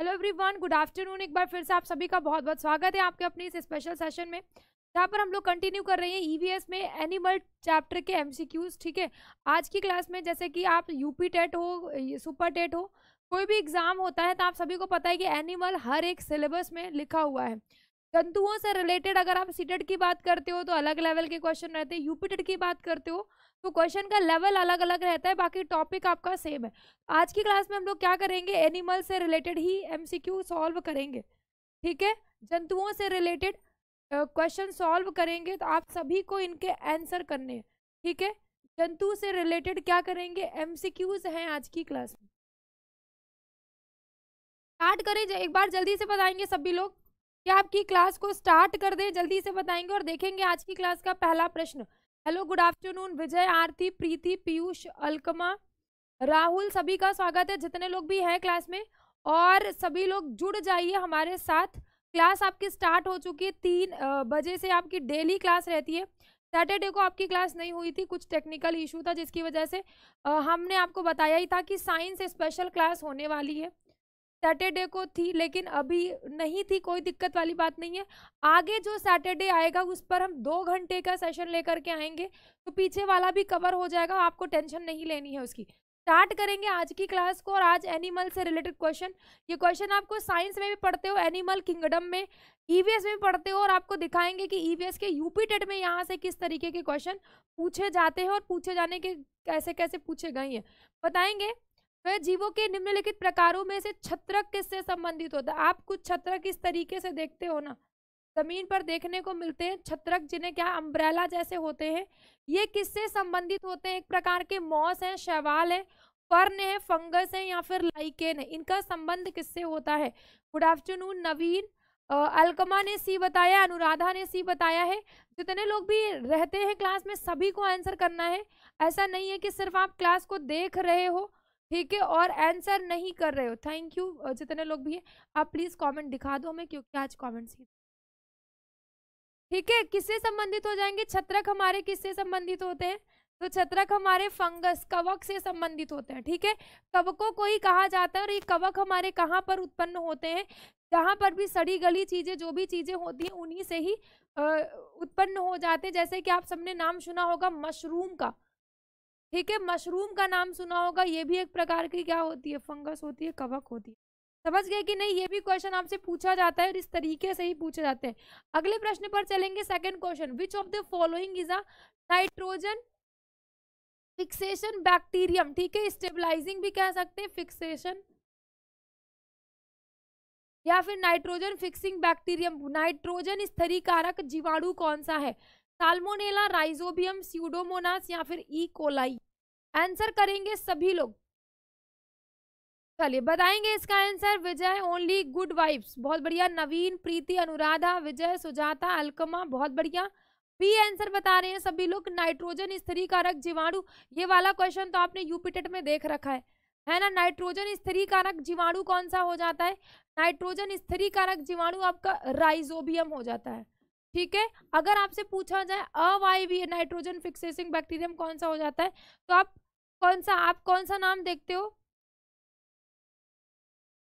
Hello everyone good afternoon एक बार फिर से आप सभी का बहुत बहुत स्वागत है आपके अपने इस स्पेशल सेशन में जहाँ पर हम लोग कंटिन्यू कर रहे हैं ईवीएस e में एनिमल चैप्टर के एमसीक्यूज ठीक है आज की क्लास में जैसे कि आप यूपी टेट हो सुपर टेट हो कोई भी एग्ज़ाम होता है तो आप सभी को पता है कि एनिमल हर एक सिलेबस में लिखा हुआ है जंतुओं से रिलेटेड अगर आप सीटेट की बात करते हो तो अलग लेवल के क्वेश्चन रहते हैं यूपी टेट की बात करते हो तो क्वेश्चन का लेवल अलग अलग रहता है बाकी टॉपिक आपका सेम है आज की क्लास में हम लोग क्या करेंगे एनिमल से रिलेटेड ही एमसीक्यू सॉल्व करेंगे ठीक है जंतुओं से रिलेटेड क्वेश्चन सॉल्व करेंगे तो आप सभी को इनके आंसर करने हैं ठीक है जंतु से रिलेटेड क्या करेंगे एम हैं आज की क्लास में स्टार्ट करें एक बार जल्दी से बताएंगे सभी लोग क्या आपकी क्लास को स्टार्ट कर दें जल्दी से बताएंगे और देखेंगे आज की क्लास का पहला प्रश्न hello good afternoon Vijay Aarti Preeti Piyush Alqama Rahul सभी का स्वागत है जितने लोग भी हैं क्लास में और सभी लोग जुड़ जाइए हमारे साथ क्लास आपकी स्टार्ट हो चुकी है तीन बजे से आपकी डेली क्लास रहती है सैटरडे को आपकी क्लास नहीं हुई थी कुछ टेक्निकल इशू था जिसकी वजह से हमने आपको बताया ही था कि साइंस स्पेशल क्लास होने वाली है सैटरडे को थी लेकिन अभी नहीं थी कोई दिक्कत वाली बात नहीं है आगे जो सैटरडे आएगा उस पर हम दो घंटे का सेशन लेकर के आएंगे तो पीछे वाला भी कवर हो जाएगा आपको टेंशन नहीं लेनी है उसकी स्टार्ट करेंगे आज की क्लास को और आज एनिमल से रिलेटेड क्वेश्चन ये क्वेश्चन आपको साइंस में भी पढ़ते हो एनिमल किंगडम में ईवीएस e में भी पढ़ते हो और आपको दिखाएंगे कि ईवीएस e के यूपी टेट में यहाँ से किस तरीके के क्वेश्चन पूछे जाते हैं और पूछे जाने के कैसे कैसे पूछे गए हैं बताएंगे वह जीवों के निम्नलिखित प्रकारों में से छत्रक किससे संबंधित होता है आप कुछ छत्रक इस तरीके से देखते हो ना जमीन पर देखने को मिलते हैं छत्रक जिन्हें क्या अम्ब्रेला जैसे होते हैं ये किससे संबंधित होते हैं एक प्रकार के मॉस हैं शैवाल हैं फर्न है फंगस है या फिर लाइकेन है इनका संबंध किससे होता है गुड आफ्टरनून नवीन अलकमा ने सी बताया अनुराधा ने सी बताया है जितने लोग भी रहते हैं क्लास में सभी को आंसर करना है ऐसा नहीं है कि सिर्फ आप क्लास को देख रहे हो ठीक है और आंसर नहीं कर रहे हो थैंक यू जितने लोग भी हैं आप प्लीज़ कमेंट दिखा दो हमें क्योंकि आज कमेंट्स ही ठीक है किससे संबंधित हो जाएंगे छत्रक हमारे किससे संबंधित होते हैं तो छत्रक हमारे फंगस कवक से संबंधित होते हैं ठीक है कवकों को ही कहा जाता है और ये कवक हमारे कहाँ पर उत्पन्न होते हैं जहाँ पर भी सड़ी गली चीज़ें जो भी चीज़ें होती हैं उन्हीं से ही उत्पन्न हो जाते हैं जैसे कि आप सबने नाम सुना होगा मशरूम का ठीक है मशरूम का नाम सुना होगा ये भी एक प्रकार की क्या होती है फंगस होती है कवक होती है समझ गए कि नहीं ये भी क्वेश्चन आपसे पूछा जाता है और इस तरीके से ही पूछे जाते हैं अगले प्रश्न पर चलेंगे second question which of the following is a nitrogen fixation bacterium ठीक है स्टेबलाइजिंग भी कह सकते हैं फिक्सेशन या फिर नाइट्रोजन फिक्सिंग बैक्टीरियम नाइट्रोजन स्थरीकारक जीवाणु कौन सा है साल्मोनेला राइजोबियम स्यूडोमोनास या फिर ई e. कोलाई आंसर करेंगे सभी लोग चलिए बताएंगे इसका answer Vijay only good vibes बहुत बढ़िया नवीन प्रीति अनुराधा विजय सुजाता अलकमा बहुत बढ़िया बी आंसर बता रहे हैं सभी लोग नाइट्रोजन स्थिरीकारक जीवाणु ये वाला क्वेश्चन तो आपने यूपीटेट में देख रखा है है ना नाइट्रोजन स्थिरीकारक जीवाणु कौन सा हो जाता है नाइट्रोजन स्थिरीकारक जीवाणु आपका राइजोबियम हो जाता है ठीक है अगर आपसे पूछा जाए अवायवीय नाइट्रोजन फिक्सेसिंग बैक्टीरियम कौन सा हो जाता है तो आप कौन सा आप कौन सा नाम देखते हो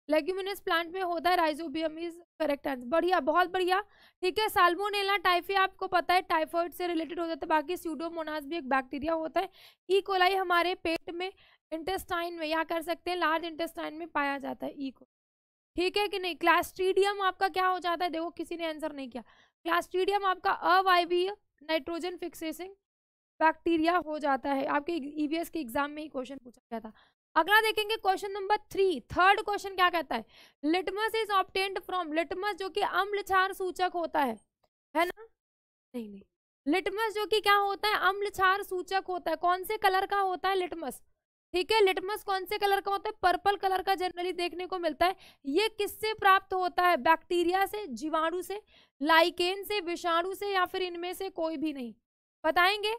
लेग्यूमिनस प्लांट में होता है राइजोबियम इज करेक्ट आंसर बढ़िया बहुत बढ़िया ठीक है साल्मोनेला टाइफी आपको पता है टाइफॉइड से रिलेटेड हो जाता है बाकी स्यूडोमोनास भी एक बैक्टीरिया होता है ई e. कोलाई हमारे पेट में इंटेस्टाइन में या कर सकते हैं लार्ज इंटेस्टाइन में पाया जाता है ई e. को ठीक है कि नहीं क्लास्ट्रीडियम आपका क्या हो जाता है देखो किसी ने आंसर नहीं किया क्लास्ट्रीडियम आपका अवायवीय नाइट्रोजन फिक्सेसिंग बैक्टीरिया हो जाता है आपके ईवीएस e के एग्जाम में ही क्वेश्चन पूछा गया था अगला देखेंगे question number three third question क्या कहता है litmus is obtained from litmus जो कि अम्ल क्षार सूचक होता है है ना नहीं नहीं लिटमस जो कि क्या होता है अम्ल क्षार सूचक होता है कौन से कलर का होता है लिटमस ठीक है लिटमस कौन से कलर का होता है पर्पल कलर का जनरली देखने को मिलता है ये किससे प्राप्त होता है बैक्टीरिया से जीवाणु से लाइकेन से विषाणु से या फिर इनमें से कोई भी नहीं बताएंगे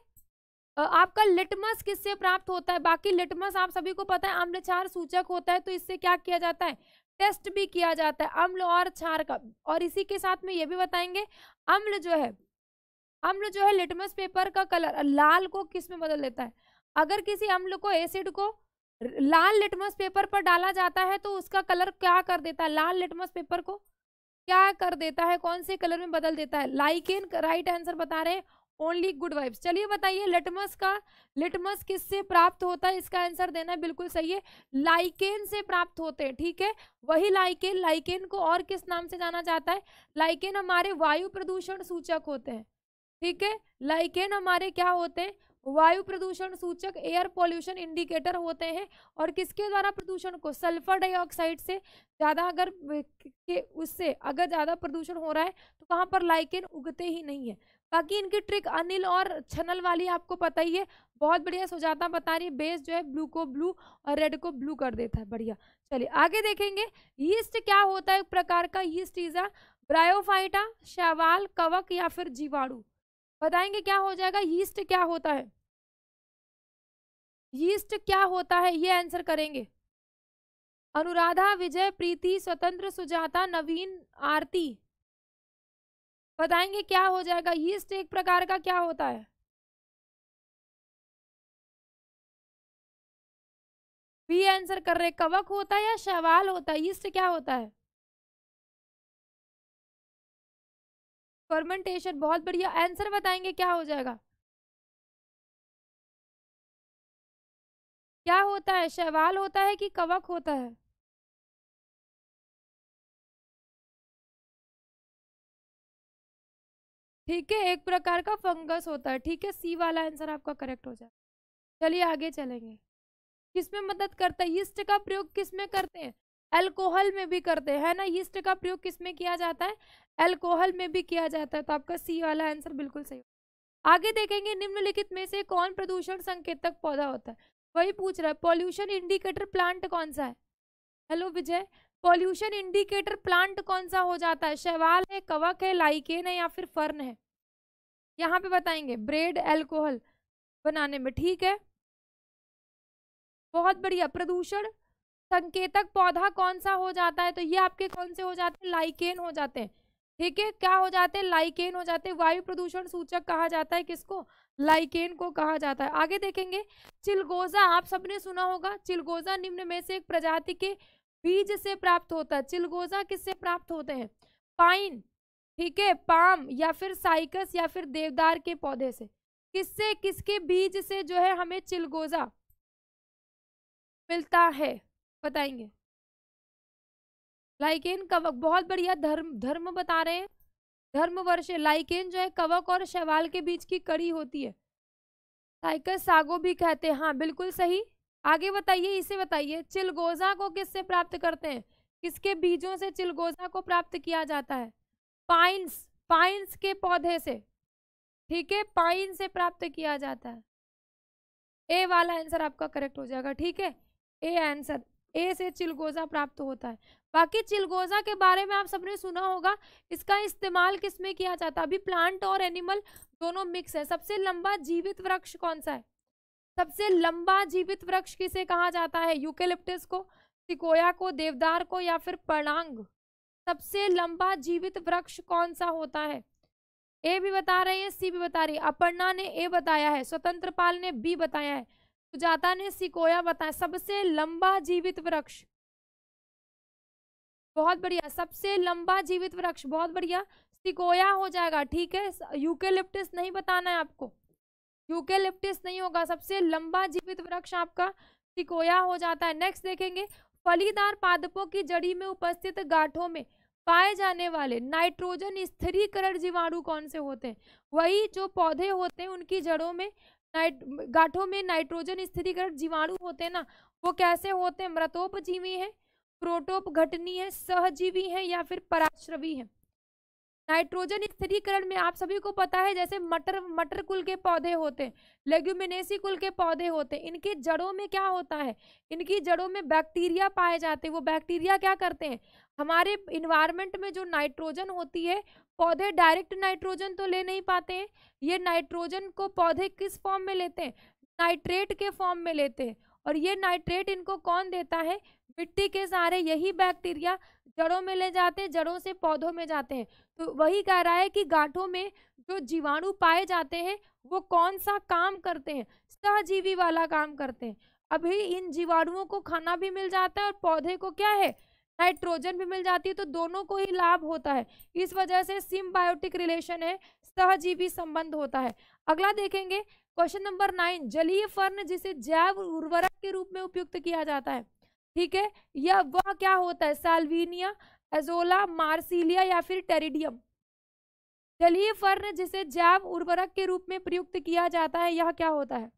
आपका लिटमस किससे प्राप्त होता है बाकी लिटमस आप सभी को पता है अम्ल क्षार सूचक होता है तो इससे क्या किया जाता है टेस्ट भी किया जाता है अम्ल और क्षार का और इसी के साथ में ये भी बताएंगे अम्ल जो है अम्ल जो है लिटमस पेपर का कलर लाल को किस में बदल देता है अगर किसी अम्ल को एसिड को लाल लिटमस पेपर पर डाला जाता है तो उसका कलर क्या कर देता है लाल लिटमस पेपर को क्या कर देता है कौन से कलर में बदल देता है लाइकेन राइट आंसर बता रहे हैं ओनली गुड वाइब्स चलिए बताइए लिटमस का लिटमस किससे प्राप्त होता है इसका आंसर देना बिल्कुल सही है लाइकेन से प्राप्त होते हैं ठीक है वही लाइकेन लाइकेन को और किस नाम से जाना जाता है लाइकेन हमारे वायु प्रदूषण सूचक होते हैं ठीक है लाइकेन हमारे क्या होते हैं वायु प्रदूषण सूचक एयर पोल्यूशन इंडिकेटर होते हैं और किसके द्वारा प्रदूषण को सल्फर डाइऑक्साइड से ज़्यादा अगर के उससे अगर ज़्यादा प्रदूषण हो रहा है तो वहाँ पर लाइकेन उगते ही नहीं है बाकी इनकी ट्रिक अनिल और छनल वाली आपको पता ही है बहुत बढ़िया सुजाता बता रही है बेस जो है ब्लू को ब्लू और रेड को ब्लू कर देता है बढ़िया चलिए आगे देखेंगे यीस्ट क्या होता है एक प्रकार का यीस्ट इजा ब्रायोफाइटा शैवाल कवक या फिर जीवाणु बताएंगे क्या हो जाएगा यीस्ट क्या होता है यीस्ट क्या होता है ये आंसर करेंगे अनुराधा विजय प्रीति स्वतंत्र सुजाता नवीन आरती बताएंगे क्या हो जाएगा यीस्ट एक प्रकार का क्या होता है बी आंसर कर रहे कवक होता है या शवाल होता है यीस्ट क्या होता है फर्मेंटेशन बहुत बढ़िया आंसर बताएंगे क्या हो जाएगा क्या होता है शवाल होता है कि कवक होता है ठीक है एक प्रकार का फंगस होता है ठीक है सी वाला आंसर आपका करेक्ट हो जाए चलिए आगे चलेंगे किस में मदद करता है यीस्ट का प्रयोग किस में करते हैं अल्कोहल में भी करते हैं ना यीस्ट का प्रयोग किस में किया जाता है अल्कोहल में भी किया जाता है तो आपका सी वाला आंसर बिल्कुल सही आगे देखेंगे निम्नलिखित में से कौन प्रदूषण संकेतक पौधा होता है वही पूछ रहा है पॉल्यूशन इंडिकेटर प्लांट कौन सा है hello Vijay pollution indicator plant कौन सा हो जाता है शैवाल है कवक है लाइकेन है या फिर फर्न है यहाँ पे बताएंगे ब्रेड एल्कोहल बनाने में ठीक है बहुत बढ़िया प्रदूषण संकेतक पौधा कौन सा हो जाता है तो ये आपके कौन से हो जाते हैं लाइकेन हो जाते हैं ठीक है क्या हो जाते हैं लाइकेन हो जाते हैं वायु प्रदूषण सूचक कहा जाता है किसको लाइकेन को कहा जाता है आगे देखेंगे चिलगोजा आप सबने सुना होगा चिलगोजा निम्न में से एक प्रजाति के बीज से प्राप्त होता है चिलगोजा किससे प्राप्त होते हैं पाइन ठीक है पाम या फिर साइकस या फिर देवदार के पौधे से किससे किसके बीज से जो है हमें चिलगोजा मिलता है बताएंगे लाइकेन कवक बहुत बढ़िया धर्म धर्म बता रहे हैं धर्म वर्ष लाइकेन जो है कवक और शैवाल के बीच की कड़ी होती है साइकस सागो भी कहते हैं हाँ बिल्कुल सही आगे बताइए इसे बताइए चिलगोजा को किससे प्राप्त करते हैं किसके बीजों से चिलगोजा को प्राप्त किया जाता है पाइन्स पाइन्स के पौधे से ठीक है पाइन से प्राप्त किया जाता है ए वाला आंसर आपका करेक्ट हो जाएगा ठीक है ए आंसर ए से चिलगोजा प्राप्त होता है बाकी चिलगोजा के बारे में आप सबने सुना होगा इसका इस्तेमाल किस में किया जाता है अभी प्लांट और एनिमल दोनों मिक्स है सबसे लंबा जीवित वृक्ष कौन सा है सबसे लंबा जीवित वृक्ष किसे कहा जाता है यूकेलिप्टिस को सिकोया को देवदार को या फिर पर्णांग सबसे लंबा जीवित वृक्ष कौन सा होता है ए भी बता रहे हैं सी भी बता रही है अपर्णा ने ए बताया है स्वतंत्र पाल ने बी बताया है सुजाता ने सिकोया बताया सबसे लंबा जीवित वृक्ष बहुत बढ़िया सबसे लंबा जीवित वृक्ष बहुत बढ़िया सिकोया हो जाएगा ठीक है यूके नहीं बताना है आपको यूके नहीं होगा सबसे लंबा जीवित वृक्ष आपका सिकोया हो जाता है नेक्स्ट देखेंगे फलीदार पादपों की जड़ी में उपस्थित गांठों में पाए जाने वाले नाइट्रोजन स्थिरीकरण जीवाणु कौन से होते हैं वही जो पौधे होते हैं उनकी जड़ों में नाइट गांठों में नाइट्रोजन स्थिरीकरण जीवाणु होते हैं ना वो कैसे होते हैं मृतोपजीवी हैं घटनी है सहजीवी हैं या फिर पराश्रवी हैं नाइट्रोजन स्थिरीकरण में आप सभी को पता है जैसे मटर मटर कुल के पौधे होते हैं लेग्यूमिनेसी कुल के पौधे होते हैं इनके जड़ों में क्या होता है इनकी जड़ों में बैक्टीरिया पाए जाते हैं वो बैक्टीरिया क्या करते हैं हमारे इन्वायरमेंट में जो नाइट्रोजन होती है पौधे डायरेक्ट नाइट्रोजन तो ले नहीं पाते हैं ये नाइट्रोजन को पौधे किस फॉर्म में लेते हैं नाइट्रेट के फॉर्म में लेते हैं और ये नाइट्रेट इनको कौन देता है मिट्टी के सारे यही बैक्टीरिया जड़ों में ले जाते हैं जड़ों से पौधों में जाते हैं तो वही कह रहा है कि गांठों में जो जीवाणु पाए जाते हैं वो कौन सा काम करते हैं सहजीवी वाला काम करते हैं अभी इन जीवाणुओं को खाना भी मिल जाता है और पौधे को क्या है नाइट्रोजन भी मिल जाती है तो दोनों को ही लाभ होता है इस वजह से सिम्बायोटिक रिलेशन है सहजीवी संबंध होता है अगला देखेंगे क्वेश्चन नंबर नाइन जलीय फर्न जिसे जैव उर्वरक के रूप में उपयुक्त किया जाता है ठीक है या वह क्या होता है साल्विनिया एजोला मार्सिलिया या फिर टेरिडियम जलीय फर्न जिसे जैव उर्वरक के रूप में प्रयुक्त किया जाता है यह क्या होता है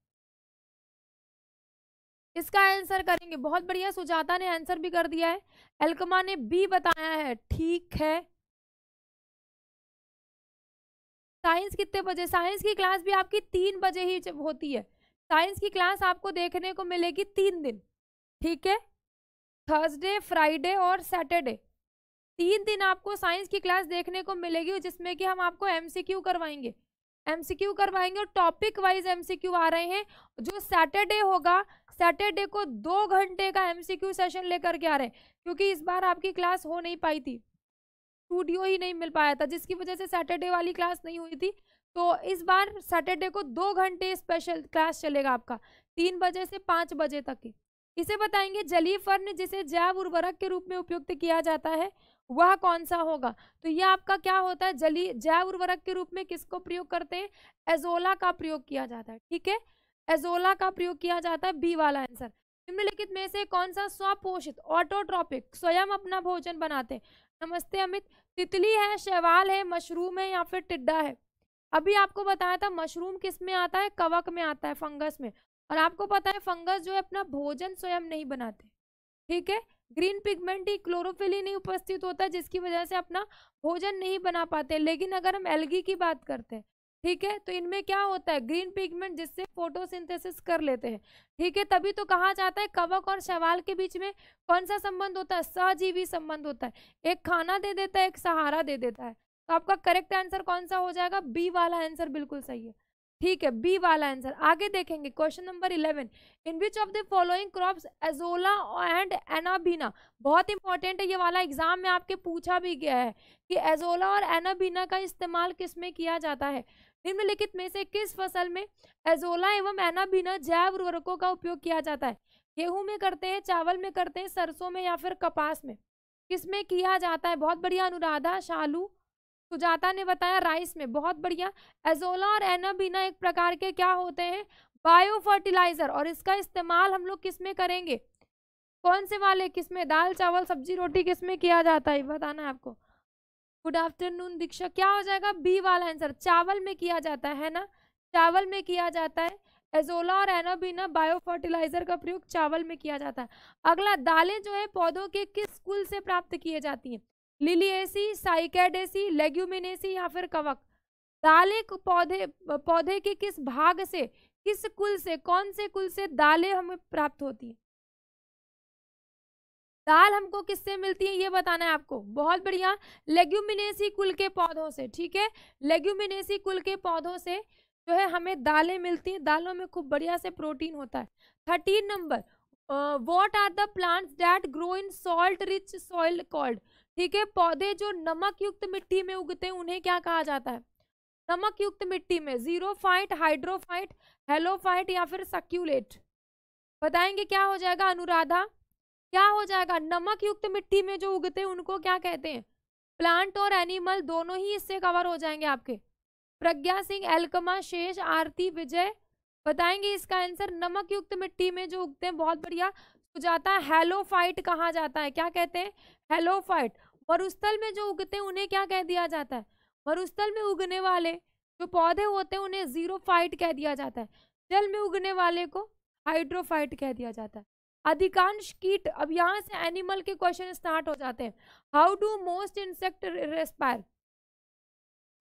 इसका आंसर करेंगे बहुत बढ़िया सुजाता ने आंसर भी कर दिया है एल्कमा ने बी बताया है ठीक है साइंस कितने बजे साइंस की क्लास भी आपकी तीन बजे ही होती है साइंस की क्लास आपको देखने को मिलेगी तीन दिन ठीक है थर्सडे फ्राइडे और सैटरडे तीन दिन आपको साइंस की क्लास देखने को मिलेगी जिसमें कि हम आपको एमसीक्यू करवाएंगे एमसीक्यू करवाएंगे और टॉपिक वाइज एमसीक्यू आ रहे हैं जो सैटरडे होगा सैटरडे को दो घंटे का एमसीक्यू सेशन लेकर के आ रहे हैं क्योंकि इस बार आपकी क्लास हो नहीं पाई थी स्टूडियो ही नहीं मिल पाया था जिसकी वजह से सैटरडे वाली क्लास नहीं हुई थी तो इस बार सैटरडे को दो घंटे स्पेशल क्लास चलेगा आपका तीन बजे से पाँच बजे तक की इसे बताएंगे जलीय फर्न जिसे जैव उर्वरक के रूप में उपयुक्त किया जाता है वह कौन सा होगा तो यह आपका क्या होता है जली जैव उर्वरक के रूप में किसको प्रयोग करते हैं एजोला का प्रयोग किया जाता है ठीक है एजोला का प्रयोग किया जाता है बी वाला आंसर निम्नलिखित में से कौन सा स्वपोषित ऑटोट्रॉपिक स्वयं अपना भोजन बनाते नमस्ते अमित तितली है शैवाल है मशरूम है या फिर टिड्डा है अभी आपको बताया था मशरूम किस में आता है कवक में आता है फंगस में और आपको पता है फंगस जो है अपना भोजन स्वयं नहीं बनाते ठीक है ग्रीन पिगमेंट ही क्लोरोफिल ही नहीं उपस्थित होता जिसकी वजह से अपना भोजन नहीं बना पाते लेकिन अगर हम एलगी की बात करते हैं ठीक है तो इनमें क्या होता है ग्रीन पिगमेंट जिससे फोटोसिंथेसिस कर लेते हैं ठीक है तभी तो कहा जाता है कवक और शवाल के बीच में कौन सा संबंध होता है सजीवी संबंध होता है एक खाना दे देता है एक सहारा दे देता है तो आपका करेक्ट आंसर कौन सा हो जाएगा बी वाला आंसर बिल्कुल सही है ठीक है बी वाला आंसर आगे देखेंगे question number eleven in which of the following crops azolla and anabaena बहुत इंपॉर्टेंट है ये वाला एग्जाम में आपके पूछा भी गया है कि एजोला और एनाबीना का इस्तेमाल किस में किया जाता है निम्नलिखित में से किस फसल में एजोला एवं एनाबीना जैव उर्वरकों का उपयोग किया जाता है गेहूं में करते हैं चावल में करते हैं सरसों में या फिर कपास में किस में किया जाता है बहुत बढ़िया अनुराधा शालू सुजाता ने बताया राइस में बहुत बढ़िया एजोला और एनाबीना एक प्रकार के क्या होते हैं बायो फर्टिलाइजर और इसका इस्तेमाल हम लोग किस में करेंगे कौन से वाले किस में दाल चावल सब्जी रोटी किस में किया जाता है बताना है आपको गुड आफ्टरनून दीक्षा क्या हो जाएगा बी वाला आंसर चावल में किया जाता है ना चावल में किया जाता है एजोला और एनाबीना बायो फर्टिलाइजर का प्रयोग चावल में किया जाता है अगला दालें जो है पौधों के किस कुल से प्राप्त किए जाती हैं लिलिएसी साइकेडेसी लेग्यूमिनेसी या फिर कवक दाले पौधे पौधे के किस भाग से किस कुल से कौन से कुल से दाले हमें प्राप्त होती है दाल हमको किससे मिलती है ये बताना है आपको बहुत बढ़िया लेग्यूमिनेसी कुल के पौधों से ठीक है लेग्यूमिनेसी कुल के पौधों से जो है हमें दालें मिलती हैं दालों में खूब बढ़िया से प्रोटीन होता है thirteen number what are the plants that grow in salt rich soil called ठीक है पौधे जो नमक युक्त मिट्टी में उगते हैं उन्हें क्या कहा जाता है नमक युक्त मिट्टी में फाइट हाइड्रोफाइट हेलोफाइट या फिर सक्यूलेट बताएंगे क्या हो जाएगा अनुराधा क्या हो जाएगा नमक युक्त मिट्टी में जो उगते हैं उनको क्या कहते हैं प्लांट और एनिमल दोनों ही इससे कवर हो जाएंगे आपके प्रज्ञा सिंह एलकमा शेष आरती विजय बताएंगे इसका आंसर नमक युक्त मिट्टी में जो उगते हैं बहुत बढ़िया जाता है हेलोफाइट कहा जाता है क्या कहते हैं हेलोफाइट मरुस्थल में जो उगते हैं उन्हें क्या कह दिया जाता है मरुस्थल में उगने वाले जो पौधे होते हैं उन्हें जीरो फाइट कह दिया जाता है जल में उगने वाले को हाइड्रोफाइट कह दिया जाता है अधिकांश कीट अब यहाँ से एनिमल के क्वेश्चन स्टार्ट हो जाते हैं how do most insect respire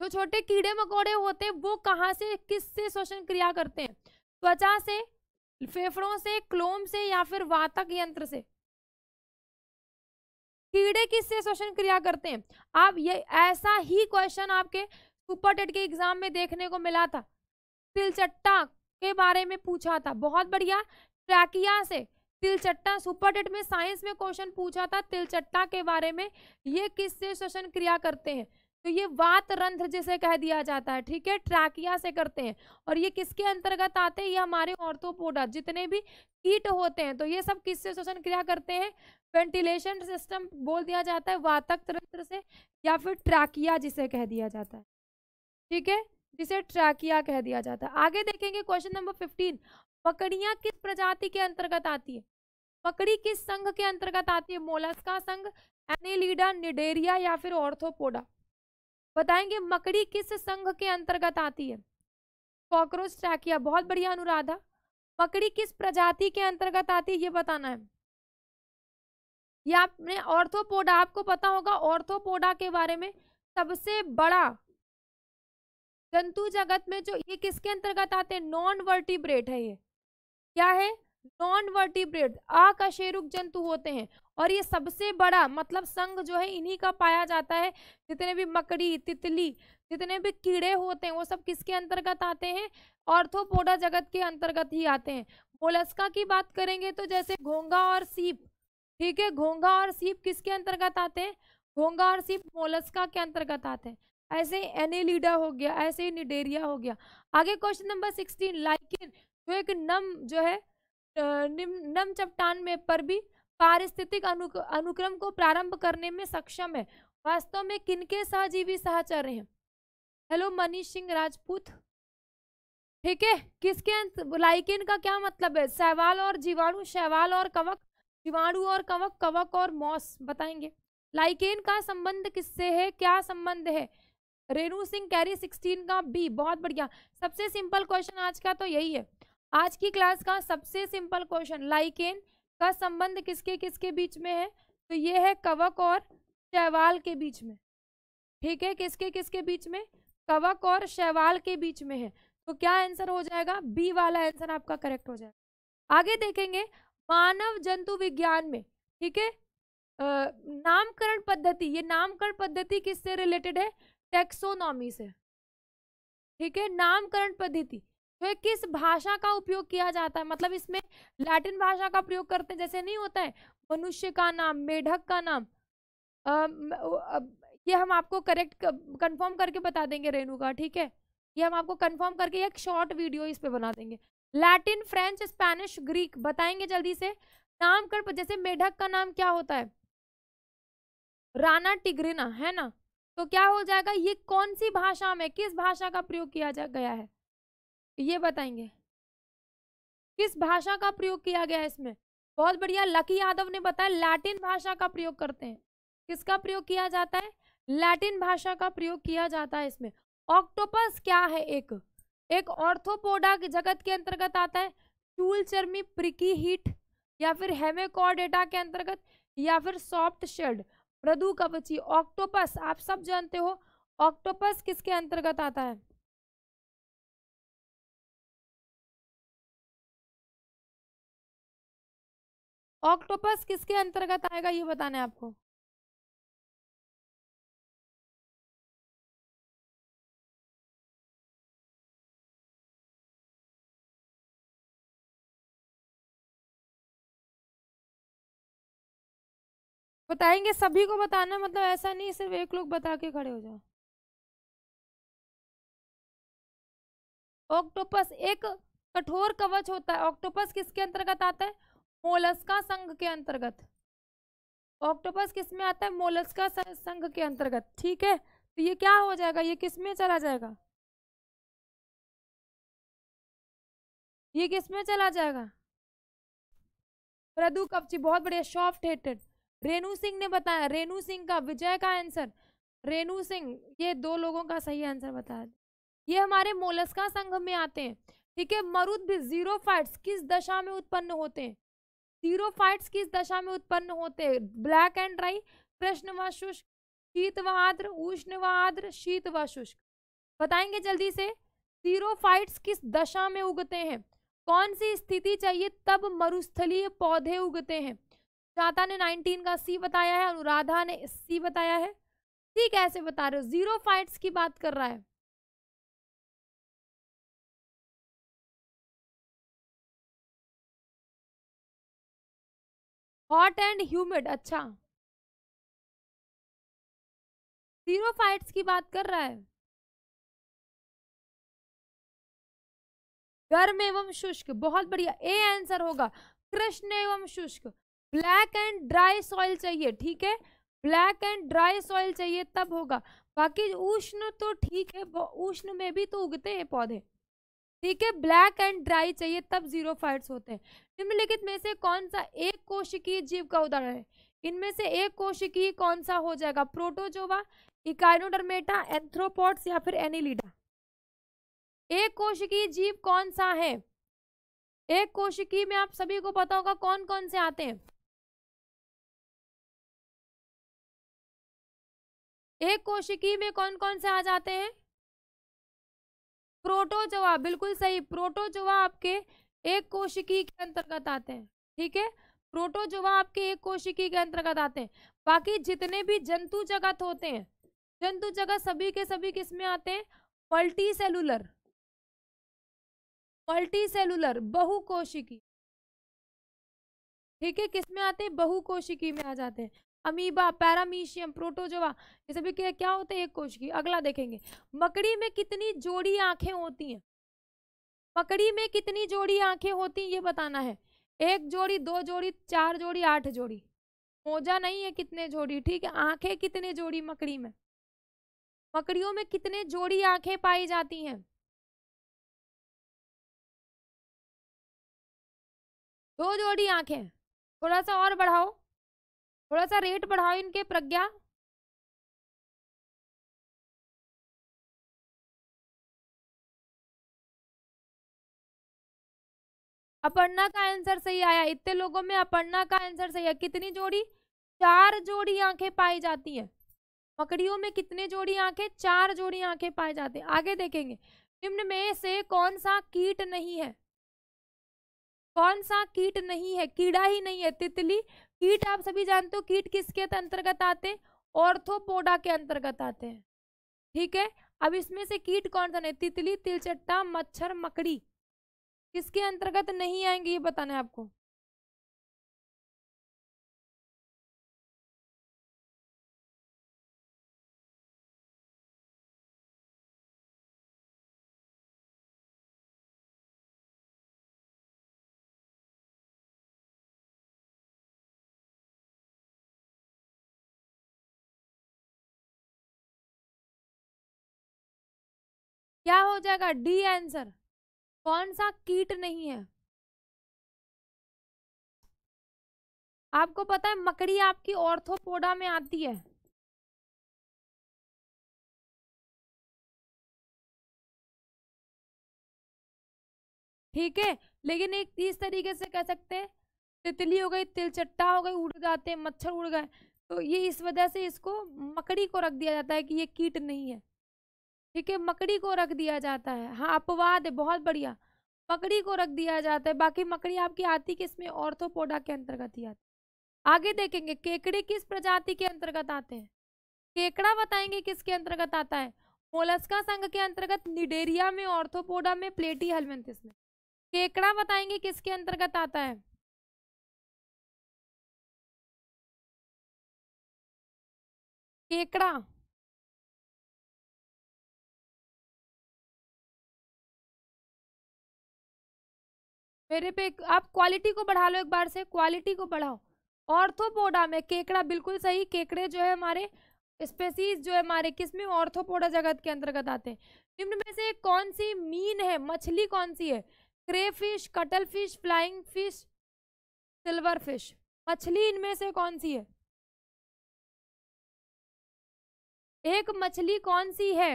जो छोटे कीड़े मकोड़े होते हैं वो कहाँ से किस से श्वसन क्रिया करते हैं त्वचा से फेफड़ों से क्लोम से या फिर वातक यंत्र से कीड़े किससे श्वसन क्रिया करते हैं आप ये ऐसा ही क्वेश्चन आपके सुपर टेट के एग्जाम में देखने को मिला था तिलचट्टा के बारे में पूछा था बहुत बढ़िया ट्रैकिया से तिलचट्टा सुपर टेट में साइंस में क्वेश्चन पूछा था तिलचट्टा के बारे में ये किससे श्वसन क्रिया करते हैं तो ये वात रंध्र जिसे कह दिया जाता है ठीक है ट्रैकिया से करते हैं और ये किसके अंतर्गत आते हैं ये हमारे ऑर्थोपोडा जितने भी कीट होते हैं तो ये सब किससे श्वसन क्रिया करते हैं वेंटिलेशन सिस्टम बोल दिया जाता है वातक रंध्र से या फिर ट्रैकिया जिसे कह दिया जाता है ठीक है जिसे ट्रैकिया कह दिया जाता है आगे देखेंगे क्वेश्चन नंबर फिफ्टीन मकड़ियाँ किस प्रजाति के अंतर्गत आती है मकड़ी किस संघ के अंतर्गत आती है मोलस्का संघ एनिलीडा निडेरिया या फिर ऑर्थोपोडा बताएंगे मकड़ी किस संघ के अंतर्गत आती है कॉकरोच ट्रैकिया बहुत बढ़िया अनुराधा मकड़ी किस प्रजाति के अंतर्गत आती है ये बताना है या आपने ऑर्थोपोडा आपको पता होगा ऑर्थोपोडा के बारे में सबसे बड़ा जंतु जगत में जो ये किसके अंतर्गत आते हैं नॉन वर्टिब्रेट है ये क्या है नॉन वर्टिब्रेट अकशेरुक जंतु होते हैं और ये सबसे बड़ा मतलब संघ जो है इन्हीं का पाया जाता है जितने भी मकड़ी तितली जितने भी कीड़े होते हैं वो सब किसके अंतर्गत आते हैं ऑर्थोपोडा जगत के अंतर्गत ही आते हैं मोलस्का की बात करेंगे तो जैसे घोंगा और सीप ठीक है घोंगा और सीप किसके अंतर्गत आते हैं घोंगा और सीप मोलस्का के अंतर्गत आते हैं ऐसे एनेलिडा हो गया ऐसे ही निडेरिया हो गया आगे क्वेश्चन नंबर सिक्सटीन लाइकिन जो एक नम जो है नम नम चट्टान में पर भी पारिस्थितिक अनु अनुक्रम को प्रारंभ करने में सक्षम है वास्तव में किनके सहजीवी सहचर हैं हेलो मनीष सिंह राजपूत ठीक है किसके लाइकिन का क्या मतलब है सहवाल और जीवाणु सहवाल और कवक जीवाणु और कवक कवक और मॉस बताएंगे लाइकेन का संबंध किससे है क्या संबंध है रेणु सिंह कैरी सिक्सटीन का बी बहुत बढ़िया सबसे सिंपल क्वेश्चन आज का तो यही है आज की क्लास का सबसे सिंपल क्वेश्चन लाइकेन का संबंध किसके किसके बीच में है तो ये है कवक और शैवाल के बीच में ठीक है किसके किसके बीच में कवक और शैवाल के बीच में है तो क्या आंसर हो जाएगा बी वाला आंसर आपका करेक्ट हो जाएगा आगे देखेंगे मानव जंतु विज्ञान में ठीक है नामकरण पद्धति ये नामकरण पद्धति किससे रिलेटेड है टेक्सोनॉमी से ठीक है नामकरण पद्धति तो किस भाषा का उपयोग किया जाता है मतलब इसमें लैटिन भाषा का प्रयोग करते हैं जैसे नहीं होता है मनुष्य का नाम मेढक का नाम आ, ये हम आपको करेक्ट कंफर्म करके बता देंगे रेणु का ठीक है ये हम आपको कंफर्म करके एक शॉर्ट वीडियो इस पे बना देंगे लैटिन फ्रेंच स्पेनिश ग्रीक बताएंगे जल्दी से नाम कर जैसे मेढक का नाम क्या होता है राना टिग्रिना है ना तो क्या हो जाएगा ये कौन सी भाषा में किस भाषा का प्रयोग किया जा गया है ये बताएंगे किस भाषा का प्रयोग किया गया है इसमें बहुत बढ़िया लकी यादव ने बताया लैटिन भाषा का प्रयोग करते हैं किसका प्रयोग किया जाता है लैटिन भाषा का प्रयोग किया जाता है इसमें ऑक्टोपस क्या है एक एक ऑर्थोपोडा जगत के अंतर्गत आता है चूल चर्मी प्रिकी हीट या फिर हेमेकोडेटा के अंतर्गत या फिर सॉफ्ट शेड मृदु कवची ऑक्टोपस आप सब जानते हो ऑक्टोपस किसके अंतर्गत आता है ऑक्टोपस किसके अंतर्गत आएगा ये बताना है आपको बताएंगे सभी को बताना मतलब ऐसा नहीं सिर्फ एक लोग बता के खड़े हो जाओ ऑक्टोपस एक कठोर कवच होता है ऑक्टोपस किसके अंतर्गत आता है मोलस्का संघ के अंतर्गत ऑक्टोपस किस में आता है मोलस्का संघ के अंतर्गत ठीक है तो ये क्या हो जाएगा ये किस में चला जाएगा ये किस में चला जाएगा प्रदु कपची बहुत बढ़िया सॉफ्ट हेटेड रेणु सिंह ने बताया रेणु सिंह का विजय का आंसर रेणु सिंह ये दो लोगों का सही आंसर बताया ये हमारे मोलस्का संघ में आते हैं ठीक है मरुद भी जीरो फाइट्स किस दशा में उत्पन्न होते हैं सीरोफाइट्स किस दशा में उत्पन्न होते हैं ब्लैक एंड ड्राई कृष्ण व शुष्क शीत व आद्र उष्ण व आद्र शीत व शुष्क बताएंगे जल्दी से सीरोफाइट्स किस दशा में उगते हैं कौन सी स्थिति चाहिए तब मरुस्थलीय पौधे उगते हैं चाता ने 19 का सी बताया है अनुराधा ने सी बताया है सी कैसे बता रहे हो जीरो फाइट्स की बात कर रहा है हॉट एंड ह्यूमिड अच्छा जीरो फाइट्स की बात कर रहा है गर्म एवं शुष्क बहुत बढ़िया ए आंसर होगा कृष्ण एवं शुष्क ब्लैक एंड ड्राई सॉइल चाहिए ठीक है ब्लैक एंड ड्राई सॉइल चाहिए तब होगा बाकी उष्ण तो ठीक है उष्ण में भी तो उगते हैं पौधे ठीक है ब्लैक एंड ड्राई चाहिए तब जीरो फाइट्स होते हैं निम्नलिखित में से कौन सा एक कोशिकीय जीव का उदाहरण है इनमें से एक कोशिकीय कौन सा हो जाएगा प्रोटोजोवा इकाइनोडर्मेटा एंथ्रोपोड्स या फिर एनिलीडा एक कोशिकीय जीव कौन सा है एक कोशिकीय में आप सभी को पता होगा कौन कौन से आते हैं एक कोशिकीय में कौन कौन से आ जाते हैं प्रोटोजोआ बिल्कुल सही प्रोटोजोआ आपके एक कोशिकी के अंतर्गत आते हैं ठीक है प्रोटोजोआ आपके एक कोशिकी के अंतर्गत आते हैं बाकी जितने भी जंतु जगत होते हैं जंतु जगत सभी के सभी किसमें आते हैं मल्टी सेलुलर मल्टी सेलुलर बहु कोशिकी ठीक है किसमें आते हैं बहु कोशिकी में आ जाते हैं अमीबा पैरामीशियम प्रोटोजोआ ये सभी के क्या होते हैं एक कोशिकी अगला देखेंगे मकड़ी में कितनी जोड़ी आंखें होती हैं पकड़ी में कितनी जोड़ी आंखें होती ये बताना है एक जोड़ी दो जोड़ी चार जोड़ी आठ जोड़ी मोजा नहीं है कितने जोड़ी ठीक है आंखें कितने जोड़ी मकड़ी में मकड़ियों में कितने जोड़ी आंखें पाई जाती हैं दो जोड़ी आंखें थोड़ा सा और बढ़ाओ थोड़ा सा रेट बढ़ाओ इनके प्रज्ञा अपर्णा का आंसर सही आया इतने लोगों में अपर्णा का आंसर सही है कितनी जोड़ी चार जोड़ी आंखें पाई जाती है मकड़ियों में कितने जोड़ी आंखें चार जोड़ी आंखें पाई जाती हैं आगे देखेंगे निम्न में से कौन सा कीट नहीं है कौन सा कीट नहीं है कीड़ा ही नहीं है तितली कीट आप सभी जानते हो कीट किसके अंतर्गत आते हैं ऑर्थोपोडा के अंतर्गत आते हैं ठीक है अब इसमें से कीट कौन सा नहीं तितली तिलचट्टा मच्छर मकड़ी किसके अंतर्गत नहीं आएंगे ये बताना है आपको क्या हो जाएगा डी आंसर कौन सा कीट नहीं है आपको पता है मकड़ी आपकी ऑर्थोपोडा में आती है ठीक है लेकिन एक इस तरीके से कह सकते हैं तितली हो गई तिलचट्टा हो गई उड़ जाते मच्छर उड़ गए तो ये इस वजह से इसको मकड़ी को रख दिया जाता है कि ये कीट नहीं है ठीक है मकड़ी को रख दिया जाता है हाँ अपवाद है बहुत बढ़िया मकड़ी को रख दिया जाता है बाकी मकड़ी आपकी आती किस में ऑर्थोपोडा के अंतर्गत ही आती आगे देखेंगे केकड़े किस प्रजाति के अंतर्गत आते हैं केकड़ा बताएंगे किसके अंतर्गत आता है मोलस्का संघ के अंतर्गत निडेरिया में ऑर्थोपोडा में प्लेटी हेलमेंथिस में केकड़ा बताएंगे किसके अंतर्गत आता है केकड़ा मेरे पे आप क्वालिटी को बढ़ा लो एक बार से क्वालिटी को बढ़ाओ ऑर्थोपोडा में केकड़ा बिल्कुल सही केकड़े जो है हमारे स्पेसीज जो है हमारे किस में ऑर्थोपोडा जगत के अंतर्गत आते हैं निम्न में से कौन सी मीन है मछली कौन सी है crayfish cuttlefish flying fish silverfish मछली इनमें से कौन सी है एक मछली कौन सी है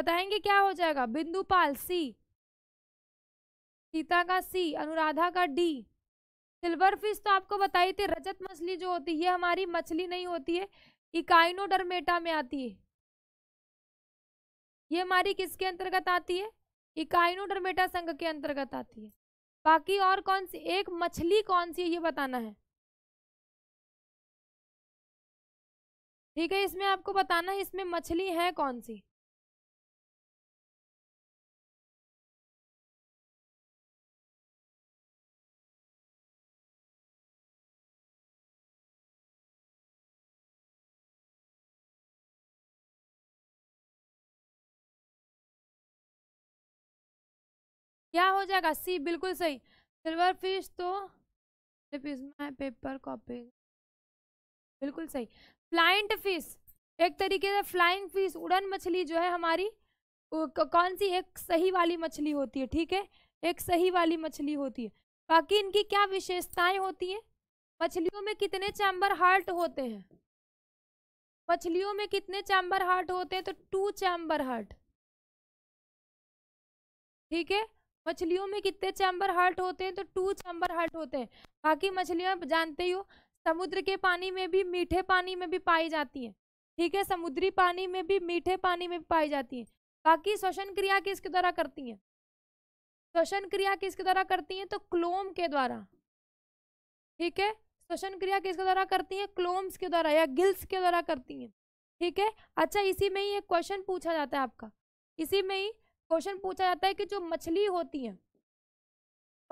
बताएंगे क्या हो जाएगा बिंदुपाल सी सीता का सी अनुराधा का डी सिल्वर फिश तो आपको बताई थी रजत मछली जो होती है ये हमारी मछली नहीं होती है इकाइनोडर्मेटा में आती है ये हमारी किसके अंतर्गत आती है इकाइनोडर्मेटा संघ के अंतर्गत आती है बाकी और कौन सी एक मछली कौन सी है ये बताना है ठीक है इसमें आपको बताना है इसमें मछली है कौन सी क्या हो जाएगा सी बिल्कुल सही सिल्वर फिश तो पेपर कॉपी बिल्कुल सही फ्लाइंट फिश एक तरीके से फ्लाइंग फिश उड़न मछली जो है हमारी कौन सी एक सही वाली मछली होती है ठीक है एक सही वाली मछली होती है बाकी इनकी क्या विशेषताएं होती हैं मछलियों में कितने चैम्बर हार्ट होते हैं मछलियों में कितने चैम्बर हार्ट होते हैं तो टू चैम्बर हार्ट ठीक है मछलियों में कितने चैम्बर हार्ट होते हैं तो टू चैम्बर हार्ट होते हैं बाकी मछलियाँ जानते ही हो समुद्र के पानी में भी मीठे पानी में भी पाई जाती हैं ठीक है समुद्री पानी में भी मीठे पानी में भी पाई जाती हैं बाकी श्वसन क्रिया किसके द्वारा करती हैं श्वसन क्रिया किसके द्वारा करती हैं तो क्लोम के द्वारा ठीक है श्वसन क्रिया किसके द्वारा करती हैं क्लोम्स के द्वारा या गिल्स के द्वारा करती हैं ठीक है अच्छा इसी में ही एक क्वेश्चन पूछा जाता है आपका इसी में ही क्वेश्चन पूछा जाता है कि जो मछली होती है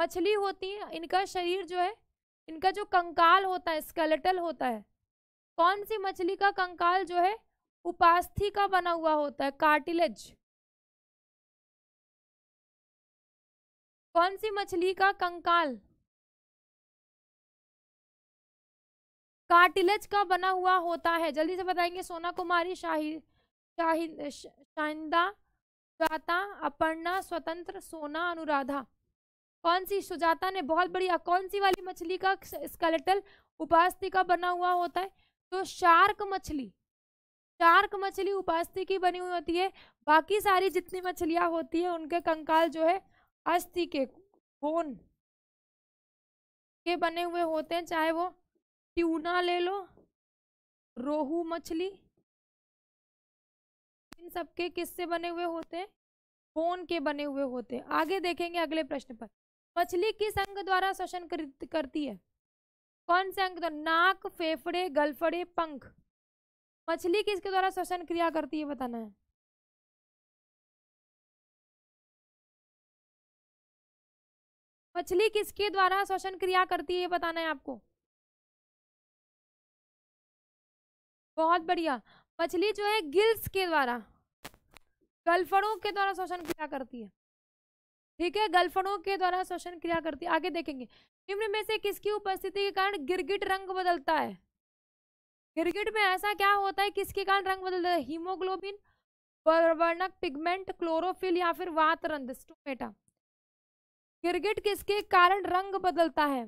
मछली होती है इनका शरीर जो है इनका जो कंकाल होता है स्केलेटल होता है कौन सी मछली का कंकाल जो है उपास्थि का बना हुआ होता है कार्टिलेज कौन सी मछली का कंकाल कार्टिलेज का बना हुआ होता है जल्दी से बताएंगे सोना कुमारी शाही शाहिंदा सुजाता अपर्णा स्वतंत्र सोना अनुराधा कौन सी सुजाता ने बहुत बड़ी कौन सी वाली मछली का स्केलेटल उपास्थि का बना हुआ होता है तो शार्क मछली शार्क मछली उपास्थि की बनी हुई होती है बाकी सारी जितनी मछलियाँ होती है उनके कंकाल जो है अस्थि के बोन के बने हुए होते हैं चाहे वो ट्यूना ले लो रोहू मछली सबके किससे बने हुए होते हैं बोन के बने हुए होते हैं आगे देखेंगे अगले प्रश्न पर मछली किस अंग द्वारा श्वसन करती है कौन से अंग द्वारा नाक फेफड़े गलफड़े पंख मछली किसके द्वारा श्वसन क्रिया करती है बताना है मछली किसके द्वारा श्वसन क्रिया करती है ये बताना है आपको बहुत बढ़िया मछली जो है गिल्स के द्वारा गलफड़ों के द्वारा श्वसन क्रिया करती है ठीक है गलफड़ों के द्वारा श्वसन क्रिया करती है आगे देखेंगे निम्न में से किसकी उपस्थिति के कारण गिरगिट रंग बदलता है गिरगिट में ऐसा क्या होता है किसके कारण रंग बदलता है हीमोग्लोबिन वर्णक पिगमेंट क्लोरोफिल या फिर वात रंध स्टोमेटा गिरगिट किसके कारण रंग बदलता है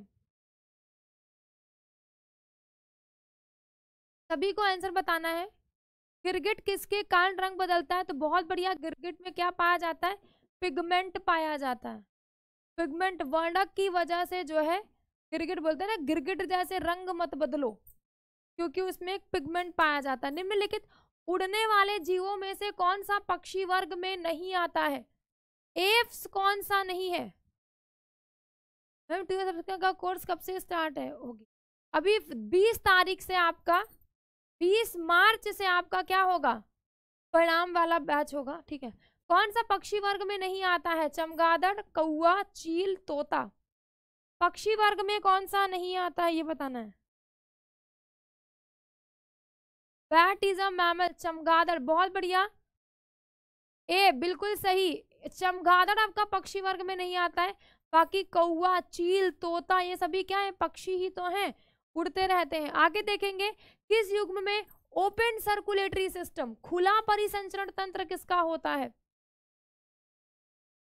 सभी को आंसर बताना है गिरगिट किसके कारण रंग बदलता है तो बहुत बढ़िया गिरगिट में क्या पाया जाता है पिगमेंट पाया जाता है पिगमेंट वर्णक की वजह से जो है गिरगिट बोलते हैं ना गिरगिट जैसे रंग मत बदलो क्योंकि उसमें एक पिगमेंट पाया जाता है निम्नलिखित उड़ने वाले जीवों में से कौन सा पक्षी वर्ग में नहीं आता है एफ्स कौन सा नहीं है का कोर्स कब से स्टार्ट है होगी अभी 20 तारीख से आपका बीस मार्च से आपका क्या होगा परिणाम वाला बैच होगा ठीक है कौन सा पक्षी वर्ग में नहीं आता है चमगादड़ कौआ चील तोता पक्षी वर्ग में कौन सा नहीं आता है ये बताना है बैट इज अमल चमगादड़ बहुत बढ़िया ए बिल्कुल सही चमगादड़ आपका पक्षी वर्ग में नहीं आता है बाकी कौआ चील तोता ये सभी क्या है पक्षी ही तो हैं उड़ते रहते हैं आगे देखेंगे किस युग्म में ओपन सर्कुलेटरी सिस्टम खुला परिसंचरण तंत्र किसका होता है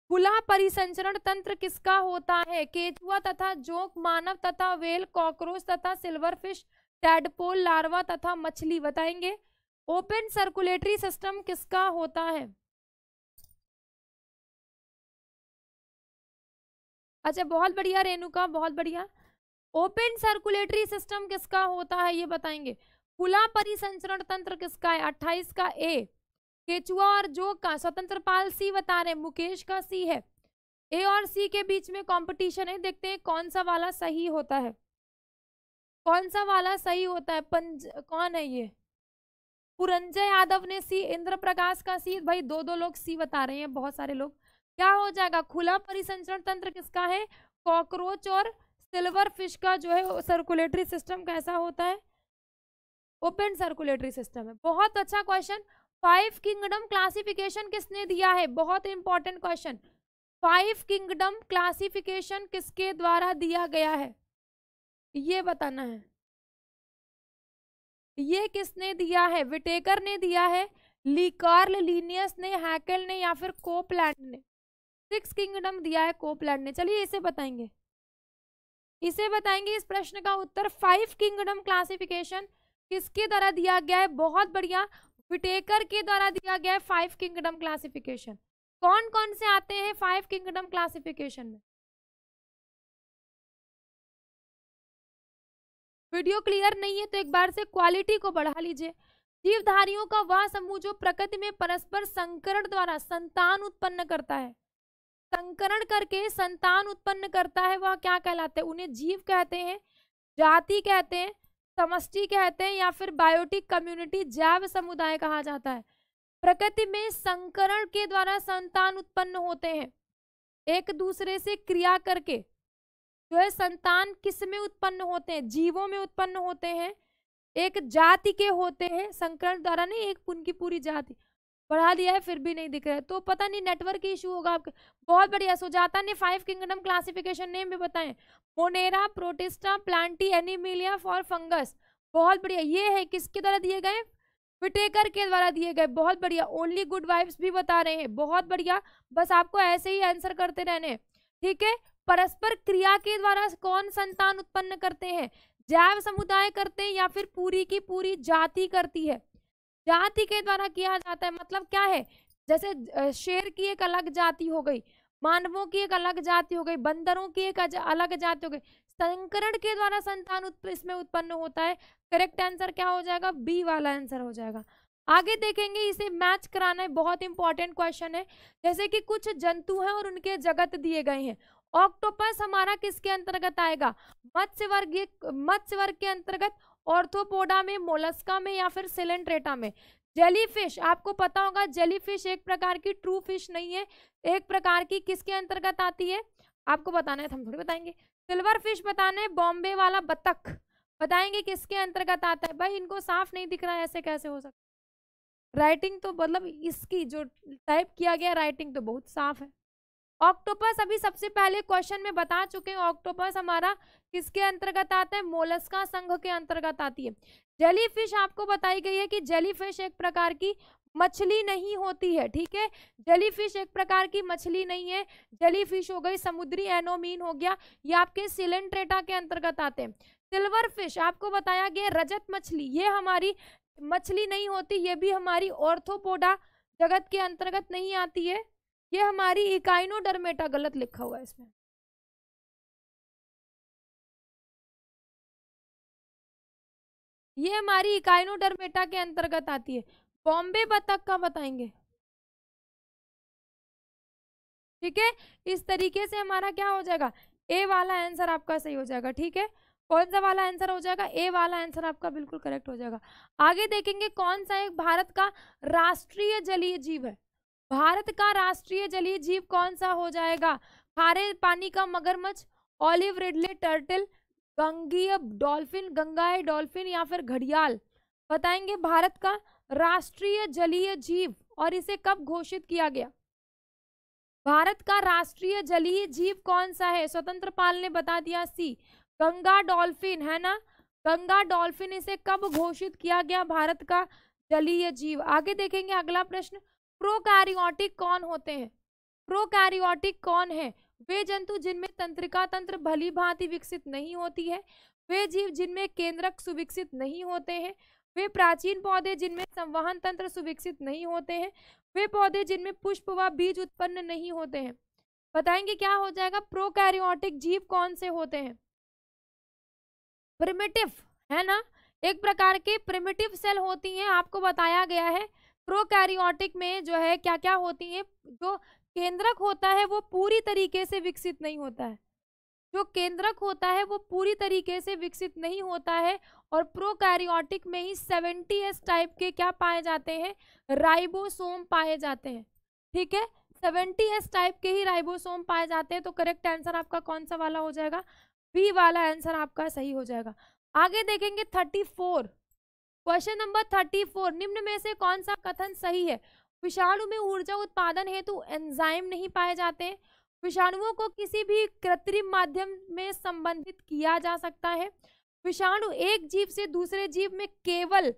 खुला परिसंचरण तंत्र किसका होता है केचुआ तथा जोंक मानव तथा वेल कॉकरोच तथा सिल्वर फिश टेडपोल लार्वा तथा मछली बताएंगे ओपन सर्कुलेटरी सिस्टम किसका होता है अच्छा बहुत बढ़िया रेणुका बहुत बढ़िया ओपन सर्कुलेटरी सिस्टम किसका होता है ये बताएंगे खुला परिसंचरण तंत्र किसका है अट्ठाईस का ए केचुआ और जो का स्वतंत्र पाल सी बता रहे मुकेश का सी है ए और सी के बीच में कंपटीशन है देखते हैं कौन सा वाला सही होता है कौन सा वाला सही होता है पंज कौन है ये पुरंजय यादव ने सी इंद्र प्रकाश का सी भाई दो दो लोग सी बता रहे हैं बहुत सारे लोग क्या हो जाएगा खुला परिसंचरण तंत्र किसका है कॉकरोच और सिल्वर फिश का जो है सर्कुलेटरी सिस्टम कैसा होता है ओपन सर्कुलेटरी सिस्टम है बहुत अच्छा क्वेश्चन फाइव किंगडम क्लासिफिकेशन किसने दिया है बहुत important question five kingdom classification किसके द्वारा दिया गया है ये बताना है ये किसने दिया है विटेकर ने दिया है लीकार्ल लीनियस ने हैकेल ने या फिर कोपलैंड ने सिक्स किंगडम दिया है कोपलैंड ने चलिए इसे बताएंगे इसे बताएंगे इस प्रश्न का उत्तर फाइव किंगडम क्लासिफिकेशन किसके द्वारा दिया गया है बहुत बढ़िया विटेकर के द्वारा दिया गया है फाइव किंगडम क्लासिफिकेशन कौन कौन से आते हैं फाइव किंगडम क्लासिफिकेशन में वीडियो क्लियर नहीं है तो एक बार से क्वालिटी को बढ़ा लीजिए जीवधारियों का वह समूह जो प्रकृति में परस्पर संकरण द्वारा संतान उत्पन्न करता है संकरण करके संतान उत्पन्न करता है वह क्या कहलाते हैं उन्हें जीव कहते हैं जाति कहते हैं समष्टि कहते हैं या फिर बायोटिक कम्युनिटी जैव समुदाय कहा जाता है प्रकृति में संकरण के द्वारा संतान उत्पन्न होते हैं एक दूसरे से क्रिया करके जो है संतान किस में उत्पन्न होते हैं जीवों में उत्पन्न होते हैं एक जाति के होते हैं संकरण द्वारा नहीं एक उनकी पूरी जाति बढ़ा दिया है फिर भी नहीं दिख रहा है तो पता नहीं नेटवर्क इशू होगा आपके बहुत बढ़िया सुजाता ने फाइव किंगडम क्लासिफिकेशन नेम भी बताए Monera Protista Plantae Animalia for fungus बहुत बढ़िया ये है किसके द्वारा दिए गए विटेकर के द्वारा दिए गए बहुत बढ़िया ओनली गुड वाइब्स भी बता रहे हैं बहुत बढ़िया बस आपको ऐसे ही आंसर करते रहने ठीक है परस्पर क्रिया के द्वारा कौन संतान उत्पन्न करते हैं जैव समुदाय करते हैं या फिर पूरी की पूरी जाति करती है जाति के द्वारा किया जाता है मतलब क्या है जैसे शेर की एक अलग जाति हो गई मानवों की एक अलग जाति हो गई बंदरों की एक अलग जाति हो गई संकरण के द्वारा संतान इसमें उत्पन्न होता है करेक्ट आंसर क्या हो जाएगा बी वाला आंसर हो जाएगा आगे देखेंगे इसे मैच कराना है बहुत इंपॉर्टेंट क्वेश्चन है जैसे कि कुछ जंतु हैं और उनके जगत दिए गए हैं ऑक्टोपस हमारा किसके अंतर्गत आएगा मत्स्य वर्ग मत्स्य वर्ग के अंतर्गत ऑर्थोपोडा में मोलस्का में या फिर सिलेंड्रेटा में जेलीफिश आपको पता होगा जेलीफिश एक प्रकार की ट्रू फिश नहीं है एक प्रकार की किसके अंतर्गत आती है आपको बताना है तो हम थोड़ी बताएंगे सिल्वर फिश बताना है बॉम्बे वाला बतख बताएंगे किसके अंतर्गत आता है भाई इनको साफ नहीं दिख रहा है ऐसे कैसे हो सकता राइटिंग तो मतलब इसकी जो टाइप किया गया राइटिंग तो बहुत साफ है ऑक्टोपस अभी सबसे पहले क्वेश्चन में बता चुके हैं ऑक्टोपस हमारा किसके अंतर्गत आता है मोलस्का संघ के अंतर्गत आती है जेलीफिश आपको बताई गई है कि जेलीफिश एक प्रकार की मछली नहीं होती है ठीक है जेलीफिश एक प्रकार की मछली नहीं है जेलीफिश हो गई समुद्री एनोमीन हो गया ये आपके सिलेंट्रेटा के अंतर्गत आते हैं सिल्वर फिश आपको बताया गया रजत मछली ये हमारी मछली नहीं होती ये भी हमारी ऑर्थोपोडा जगत के अंतर्गत नहीं आती है ये हमारी इकाइनोडर्मेटा गलत लिखा हुआ है इसमें ये हमारी इकाइनोडर्मेटा के अंतर्गत आती है बॉम्बे बतख का बताएंगे ठीक है इस तरीके से हमारा क्या हो जाएगा ए वाला आंसर आपका सही हो जाएगा ठीक है कौन सा वाला आंसर हो जाएगा ए वाला आंसर आपका बिल्कुल करेक्ट हो जाएगा आगे देखेंगे कौन सा एक भारत का राष्ट्रीय जलीय जीव है भारत का राष्ट्रीय जलीय जीव कौन सा हो जाएगा खारे पानी का मगरमच्छ ऑलिव रिडले टर्टल गंगीय डॉल्फिन गंगाए डॉल्फिन या फिर घड़ियाल बताएंगे भारत का राष्ट्रीय जलीय जीव और इसे कब घोषित किया गया भारत का राष्ट्रीय जलीय जीव कौन सा है स्वतंत्र पाल ने बता दिया सी गंगा डॉल्फिन है ना गंगा डॉल्फिन इसे कब घोषित किया गया भारत का जलीय जीव आगे देखेंगे अगला प्रश्न प्रोकैरियोटिक कौन होते हैं प्रोकैरियोटिक कौन है वे जंतु जिनमें तंत्रिका तंत्र भली भांति विकसित नहीं होती है वे जीव जिनमें केंद्रक सुविकसित नहीं होते हैं वे प्राचीन पौधे जिनमें संवहन तंत्र सुविकसित नहीं होते हैं वे पौधे जिनमें पुष्प व बीज उत्पन्न नहीं होते हैं बताएंगे क्या हो जाएगा प्रोकैरियोटिक जीव कौन से होते हैं प्रिमिटिव है ना एक प्रकार के प्रिमिटिव सेल होती हैं आपको बताया गया है प्रोकैरियोटिक में जो है क्या क्या होती है जो केंद्रक होता है वो पूरी तरीके से विकसित नहीं होता है जो केंद्रक होता है वो पूरी तरीके से विकसित नहीं होता है और प्रोकैरियोटिक में ही सेवेंटी एस टाइप के क्या पाए जाते हैं राइबोसोम पाए जाते हैं ठीक है सेवेंटी एस टाइप के ही राइबोसोम पाए जाते हैं तो करेक्ट आंसर आपका कौन सा वाला हो जाएगा बी वाला आंसर आपका सही हो जाएगा आगे देखेंगे thirty four question number thirty four निम्न में से कौन सा कथन सही है विषाणु में ऊर्जा उत्पादन हेतु एंजाइम नहीं पाए जाते विषाणुओं को किसी भी कृत्रिम माध्यम में संबंधित किया जा सकता है विषाणु एक जीव से दूसरे जीव में केवल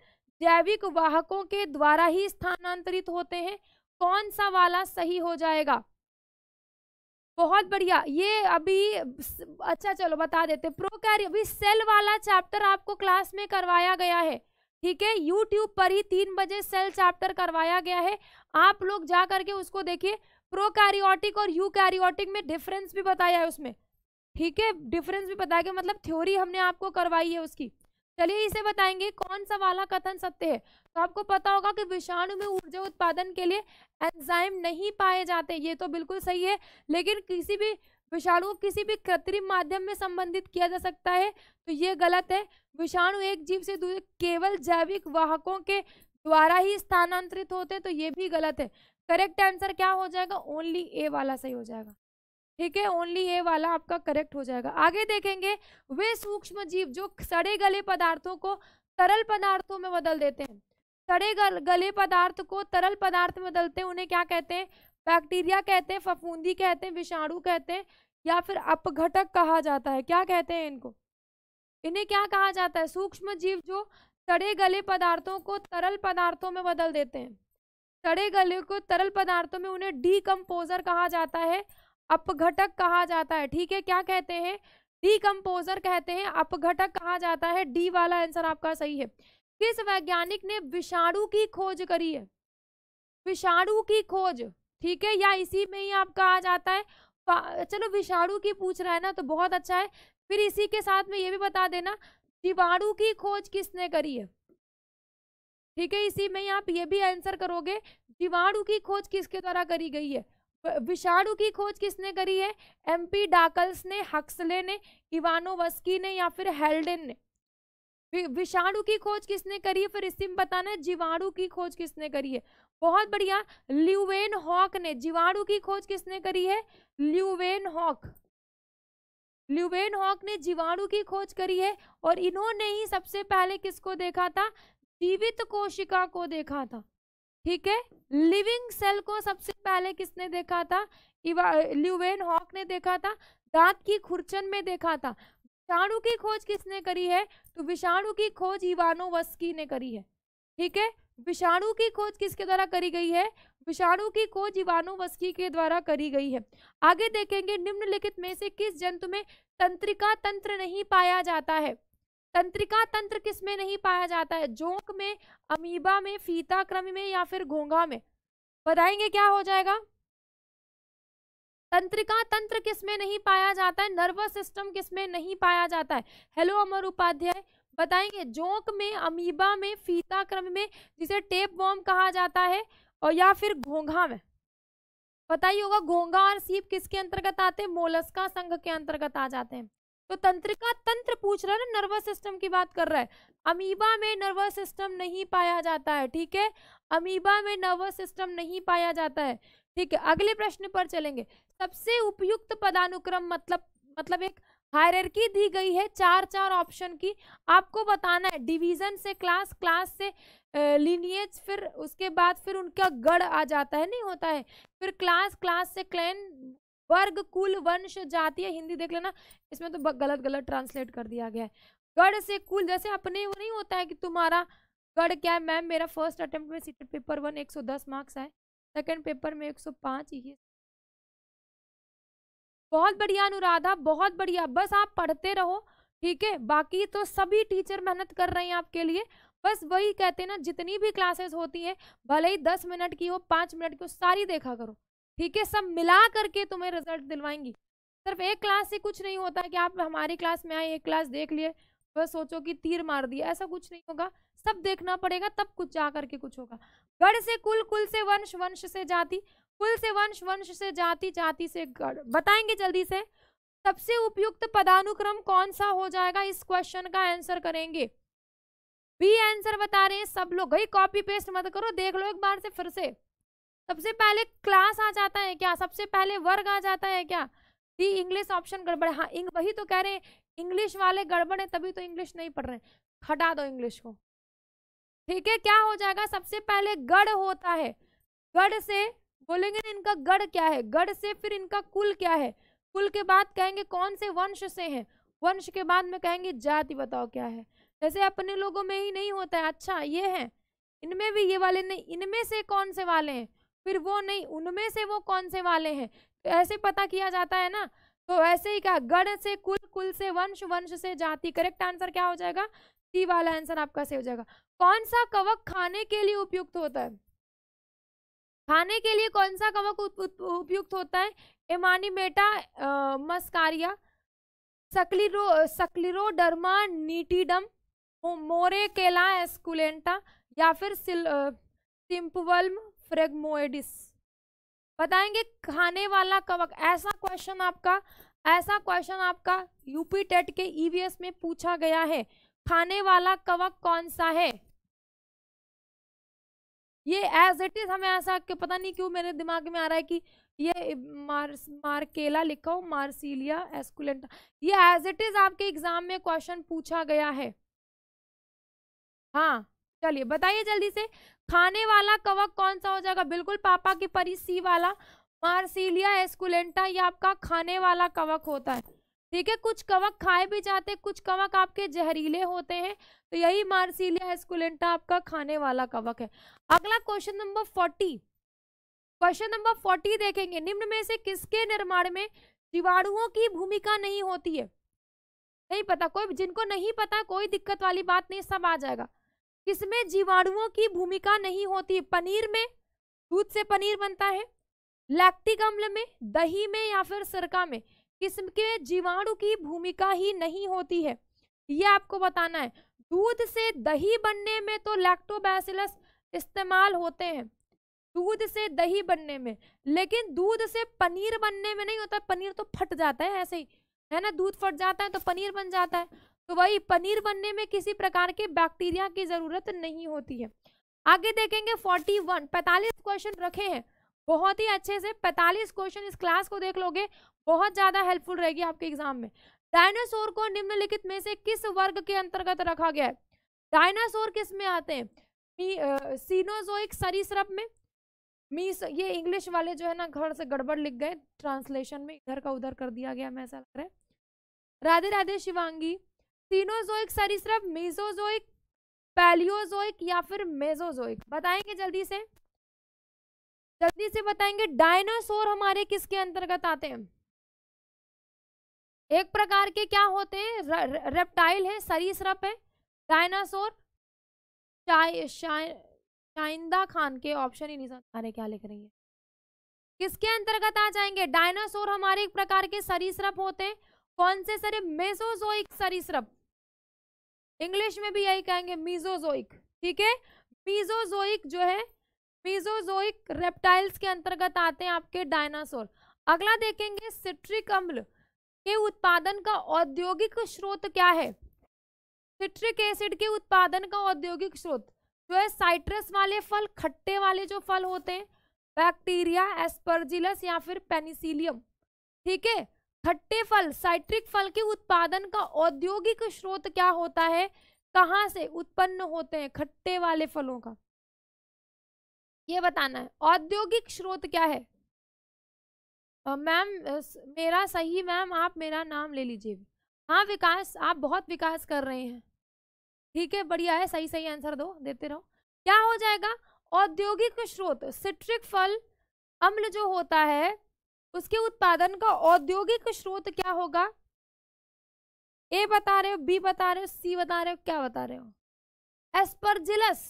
जैविक वाहकों के द्वारा ही स्थानांतरित होते हैं कौन सा वाला सही हो जाएगा बहुत बढ़िया ये अभी अच्छा चलो बता देते प्रोकैरियोट अभी सेल वाला चैप्टर आपको क्लास में करवाया गया है ठीक है यूट्यूब पर ही तीन बजे सेल चैप्टर करवाया गया है आप लोग जा करके उसको देखिए प्रोकैरियोटिक और यूकैरियोटिक में डिफरेंस भी बताया है उसमें ठीक है डिफरेंस भी बताया गया मतलब थ्योरी हमने आपको करवाई है उसकी चलिए इसे बताएंगे कौन सा वाला कथन सत्य है तो आपको पता होगा कि विषाणु में ऊर्जा उत्पादन के लिए एंजाइम नहीं पाए जाते ये तो बिल्कुल सही है लेकिन किसी भी विषाणु किसी भी कृत्रिम माध्यम में संबंधित किया जा सकता है तो ये गलत है विषाणु एक जीव से दूसरे केवल जैविक वाहकों के द्वारा ही स्थानांतरित होते तो ये भी गलत है करेक्ट आंसर क्या हो जाएगा ओनली ए वाला सही हो जाएगा ठीक है ओनली ए वाला आपका करेक्ट हो जाएगा आगे देखेंगे वे सूक्ष्म जीव जो सड़े गले पदार्थों को तरल पदार्थों में बदल देते हैं सड़े गले पदार्थ को तरल पदार्थ में बदलते हैं उन्हें क्या कहते हैं बैक्टीरिया कहते हैं फफूंदी कहते हैं विषाणु कहते हैं या फिर अपघटक कहा जाता है क्या कहते हैं इनको इन्हें क्या कहा जाता है सूक्ष्म जीव जो सड़े गले पदार्थों को तरल पदार्थों में बदल देते हैं सड़े गले को तरल पदार्थों में उन्हें डीकम्पोजर कहा जाता है अपघटक कहा जाता है ठीक है क्या कहते हैं डीकम्पोजर कहते हैं अपघटक कहा जाता है डी वाला आंसर आपका सही है किस वैज्ञानिक ने विषाणु की खोज करी है विषाणु की खोज ठीक है या इसी में ही आपका आ जाता है चलो विषाणु की पूछ रहा है ना तो बहुत अच्छा है फिर इसी के साथ में ये भी बता देना जीवाणु की खोज किसने करी है ठीक है इसी में आप ये भी आंसर करोगे जीवाणु की खोज किसके द्वारा करी गई है विषाणु की खोज किसने करी है एमपी डाकल्स ने हक्सले ने इवानोवस्की ने या फिर हेल्डन ने विषाणु की खोज किसने करी है फिर इसी में बताना है जीवाणु की खोज किसने करी है बहुत बढ़िया ल्यूवेन हॉक ने जीवाणु की खोज किसने करी है ल्यूवेन हॉक ल्यूवेन हॉक ने जीवाणु की खोज करी है और इन्होंने ही सबसे पहले किसको देखा था जीवित कोशिका को देखा था ठीक है लिविंग सेल को सबसे पहले किसने देखा था ल्यूवेन हॉक ने देखा था दांत की खुरचन में देखा था विषाणु की खोज किसने करी है तो विषाणु की खोज इवानोवस्की ने करी है ठीक है विषाणु की खोज किसके द्वारा करी गई है विषाणु की खोज जीवाणु वस्की के द्वारा करी गई है आगे देखेंगे निम्नलिखित में से किस जंतु में तंत्रिका तंत्र नहीं पाया जाता है तंत्रिका तंत्र किस में नहीं पाया जाता है जोंक में अमीबा में फीता क्रम में या फिर घोंगा में बताएंगे क्या हो जाएगा तंत्रिका तंत्र किसमें नहीं पाया जाता है नर्वस सिस्टम किसमें नहीं पाया जाता है हेलो अमर उपाध्याय बताएंगे जोंक में अमीबा में फीता क्रम में जिसे टेप बॉम कहा जाता है और या फिर घोंघा में पता ही होगा घोंघा और सीप किसके अंतर्गत आते हैं मोलस्का संघ के अंतर्गत आ जाते हैं तो तंत्रिका तंत्र पूछ रहा है ना नर्वस सिस्टम की बात कर रहा है अमीबा में नर्वस सिस्टम नहीं पाया जाता है ठीक है अमीबा में नर्वस सिस्टम नहीं पाया जाता है ठीक है अगले प्रश्न पर चलेंगे सबसे उपयुक्त पदानुक्रम मतलब मतलब एक हायरकी दी गई है चार चार ऑप्शन की आपको बताना है डिवीजन से क्लास क्लास से लीनियज फिर उसके बाद फिर उनका गढ़ आ जाता है नहीं होता है फिर क्लास क्लास से क्लैन वर्ग कुल वंश जातीय हिंदी देख लेना इसमें तो गलत गलत ट्रांसलेट कर दिया गया है गढ़ से कुल जैसे अपने वो नहीं होता है कि तुम्हारा गढ़ क्या है मैम मेरा फर्स्ट अटेम्प्ट में सीटेड पेपर वन एक मार्क्स आए सेकेंड पेपर में एक ये बहुत बढ़िया अनुराधा बहुत बढ़िया बस आप पढ़ते रहो ठीक है बाकी तो सभी टीचर मेहनत कर रहे हैं आपके लिए बस वही कहते हैं ना जितनी भी क्लासेस होती हैं भले ही दस मिनट की हो पाँच मिनट की हो सारी देखा करो ठीक है सब मिला करके तुम्हें रिजल्ट दिलवाएंगी सिर्फ एक क्लास से कुछ नहीं होता कि आप हमारी क्लास में आए एक क्लास देख लिए बस सोचो कि तीर मार दिया ऐसा कुछ नहीं होगा सब देखना पड़ेगा तब कुछ जा करके कुछ होगा गढ़ से कुल कुल से वंश वंश से जाति कुल से वंश वंश से जाति जाति से गढ़ बताएंगे जल्दी से सबसे उपयुक्त पदानुक्रम कौन सा हो जाएगा इस क्वेश्चन का आंसर करेंगे बी आंसर बता रहे हैं सब लोग गई कॉपी पेस्ट मत करो देख लो एक बार से फिर से सबसे पहले क्लास आ जाता है क्या सबसे पहले वर्ग आ जाता है क्या दी इंग्लिश ऑप्शन गड़बड़ हाँ इंग, वही तो कह रहे हैं इंग्लिश वाले गड़बड़ है तभी तो इंग्लिश नहीं पढ़ रहे हटा दो इंग्लिश को ठीक है क्या हो जाएगा सबसे पहले गढ़ होता है गढ़ से बोलेंगे ना इनका गढ़ क्या है गढ़ से फिर इनका कुल क्या है कुल के बाद कहेंगे कौन से वंश से हैं वंश के बाद में कहेंगे जाति बताओ क्या है जैसे अपने लोगों में ही नहीं होता है अच्छा ये है इनमें भी ये वाले नहीं इनमें से कौन से वाले हैं फिर वो नहीं उनमें से वो कौन से वाले हैं तो ऐसे पता किया जाता है ना तो ऐसे ही क्या गढ़ से कुल कुल से वंश वंश से जाति करेक्ट आंसर क्या हो जाएगा सी वाला आंसर आपका सही हो जाएगा कौन सा कवक खाने के लिए उपयुक्त होता है खाने के लिए कौन सा कवक उपयुक्त होता है एमानीमेटा मस्कारिया सक्लिरो सक्लिरोडर्मा नीटिडम केला एस्कुलेंटा या फिर सिंपवल्म फ्रेगमोएडिस बताएंगे खाने वाला कवक ऐसा क्वेश्चन आपका ऐसा क्वेश्चन आपका यूपी टेट के ईवीएस e में पूछा गया है खाने वाला कवक कौन सा है ये एज इट इज हमें ऐसा कि पता नहीं क्यों मेरे दिमाग में आ रहा है कि ये मार्स मार्केला लिखा हो मार्सिलिया एस्कुलेंटा ये एज इट इज आपके एग्जाम में क्वेश्चन पूछा गया है हाँ चलिए बताइए जल्दी से खाने वाला कवक कौन सा हो जाएगा बिल्कुल पापा की परी सी वाला मार्सिलिया एस्कुलेंटा ये आपका खाने वाला कवक होता है ठीक है कुछ कवक खाए भी जाते हैं कुछ कवक आपके जहरीले होते हैं तो यही मार्सिलिया एस्कुलेंटा आपका खाने वाला कवक है अगला question number forty question number forty देखेंगे निम्न में से किसके निर्माण में जीवाणुओं की भूमिका नहीं होती है नहीं पता कोई जिनको नहीं पता कोई दिक्कत वाली बात नहीं सब आ जाएगा किसमें जीवाणुओं की भूमिका नहीं होती पनीर में दूध से पनीर बनता है लैक्टिक अम्ल में दही में या फिर सरका में किस्म के जीवाणु की भूमिका ही नहीं होती है ये आपको बताना है दूध से दही बनने में तो लैक्टोबैसिलस इस्तेमाल होते हैं दूध से दही बनने में लेकिन दूध से पनीर बनने में नहीं होता पनीर तो फट जाता है ऐसे ही है ना दूध फट जाता है तो पनीर बन जाता है तो वही पनीर बनने में किसी प्रकार के बैक्टीरिया की जरूरत नहीं होती है आगे देखेंगे वन 45 क्वेश्चन रखे हैं बहुत ही अच्छे से 45 क्वेश्चन इस क्लास को देख लोगे बहुत ज़्यादा हेल्पफुल रहेगी आपके एग्जाम में डायनासोर को निम्नलिखित में से किस वर्ग के अंतर्गत रखा गया है डायनासोर किस में आते हैं सीनोजोइक सरीसरप में मीस ये इंग्लिश वाले जो है ना घर से गड़बड़ लिख गए ट्रांसलेशन में इधर का उधर कर दिया गया मैं ऐसा लग रहा है राधे राधे शिवांगी सीनोजोइक सरीसरप मीजोजोइक पैलियोजोइक या फिर मेजोजोइक बताएंगे जल्दी से जल्दी से बताएंगे डायनासोर हमारे किसके अंतर्गत आते हैं एक प्रकार के क्या होते हैं रेप्टाइल है सरीसृप है डायनासोर शाइंदा खान के ऑप्शन ही नहीं समझ क्या लिख रही है किसके अंतर्गत आ जाएंगे डायनासोर हमारे एक प्रकार के सरीसृप होते हैं कौन से सरे मेसोजोइक सरीसृप इंग्लिश में भी यही कहेंगे मीजोजोइक ठीक है मीजोजोइक जो है पीजोजोइक रेप्टाइल्स के अंतर्गत आते हैं आपके डायनासोर अगला देखेंगे सिट्रिक अम्ल के उत्पादन का औद्योगिक स्रोत क्या है सिट्रिक एसिड के उत्पादन का औद्योगिक स्रोत जो है साइट्रस वाले फल खट्टे वाले जो फल होते हैं बैक्टीरिया एस्परजिलस या फिर पेनिसिलियम ठीक है खट्टे फल साइट्रिक फल के उत्पादन का औद्योगिक स्रोत क्या होता है कहाँ से उत्पन्न होते हैं खट्टे वाले फलों का ये बताना है औद्योगिक स्रोत क्या है मैम मेरा सही मैम आप मेरा नाम ले लीजिए हाँ विकास आप बहुत विकास कर रहे हैं ठीक है बढ़िया है सही सही आंसर दो देते रहो क्या हो जाएगा औद्योगिक स्रोत सिट्रिक फल अम्ल जो होता है उसके उत्पादन का औद्योगिक स्रोत क्या होगा ए बता रहे हो बी बता रहे हो सी बता रहे हो क्या बता रहे हो एस्परजिलस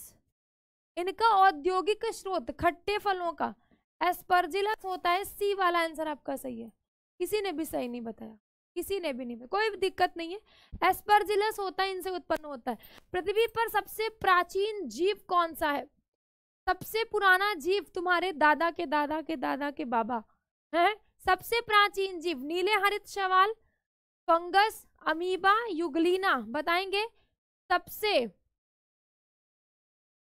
इनका औद्योगिक स्रोत खट्टे फलों का एस्पर्जिलस होता है सी वाला आंसर आपका सही है किसी ने भी सही नहीं बताया किसी ने भी नहीं बताया कोई भी दिक्कत नहीं है एस्पर्जिलस होता है इनसे उत्पन्न होता है पृथ्वी पर सबसे प्राचीन जीव कौन सा है सबसे पुराना जीव तुम्हारे दादा के दादा के दादा के बाबा हैं सबसे प्राचीन जीव नीले हरित शवाल फंगस अमीबा युगलीना बताएंगे सबसे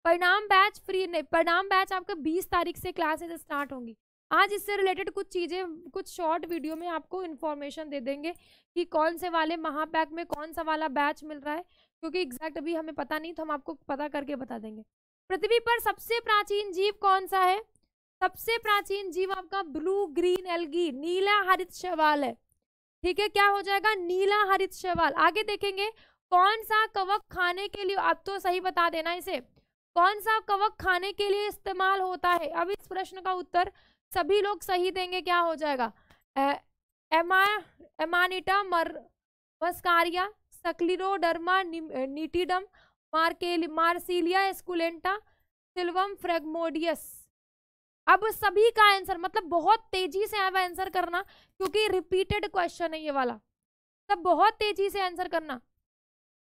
परिणाम बैच फ्री नहीं परिणाम बैच आपका बीस तारीख से क्लासेज स्टार्ट होंगी आज इससे रिलेटेड कुछ चीज़ें कुछ शॉर्ट वीडियो में आपको इन्फॉर्मेशन दे देंगे कि कौन से वाले महापैक में कौन सा वाला बैच मिल रहा है क्योंकि एग्जैक्ट अभी हमें पता नहीं तो हम आपको पता करके बता देंगे पृथ्वी पर सबसे प्राचीन जीव कौन सा है सबसे प्राचीन जीव आपका ब्लू ग्रीन एलगी नीला हरित शवाल है ठीक है क्या हो जाएगा नीला हरित शवाल आगे देखेंगे कौन सा कवक खाने के लिए आप तो सही बता देना इसे कौन सा कवक खाने के लिए इस्तेमाल होता है अब इस प्रश्न का उत्तर सभी लोग सही देंगे क्या हो जाएगा Amanita muscaria Scleroderma nitidum मार्केल मार्सिलिया एस्कुलेंटा सिल्वम फ्रेगमोडियस अब सभी का आंसर मतलब बहुत तेजी से आप आंसर करना क्योंकि रिपीटेड क्वेश्चन है ये वाला सब बहुत तेजी से आंसर करना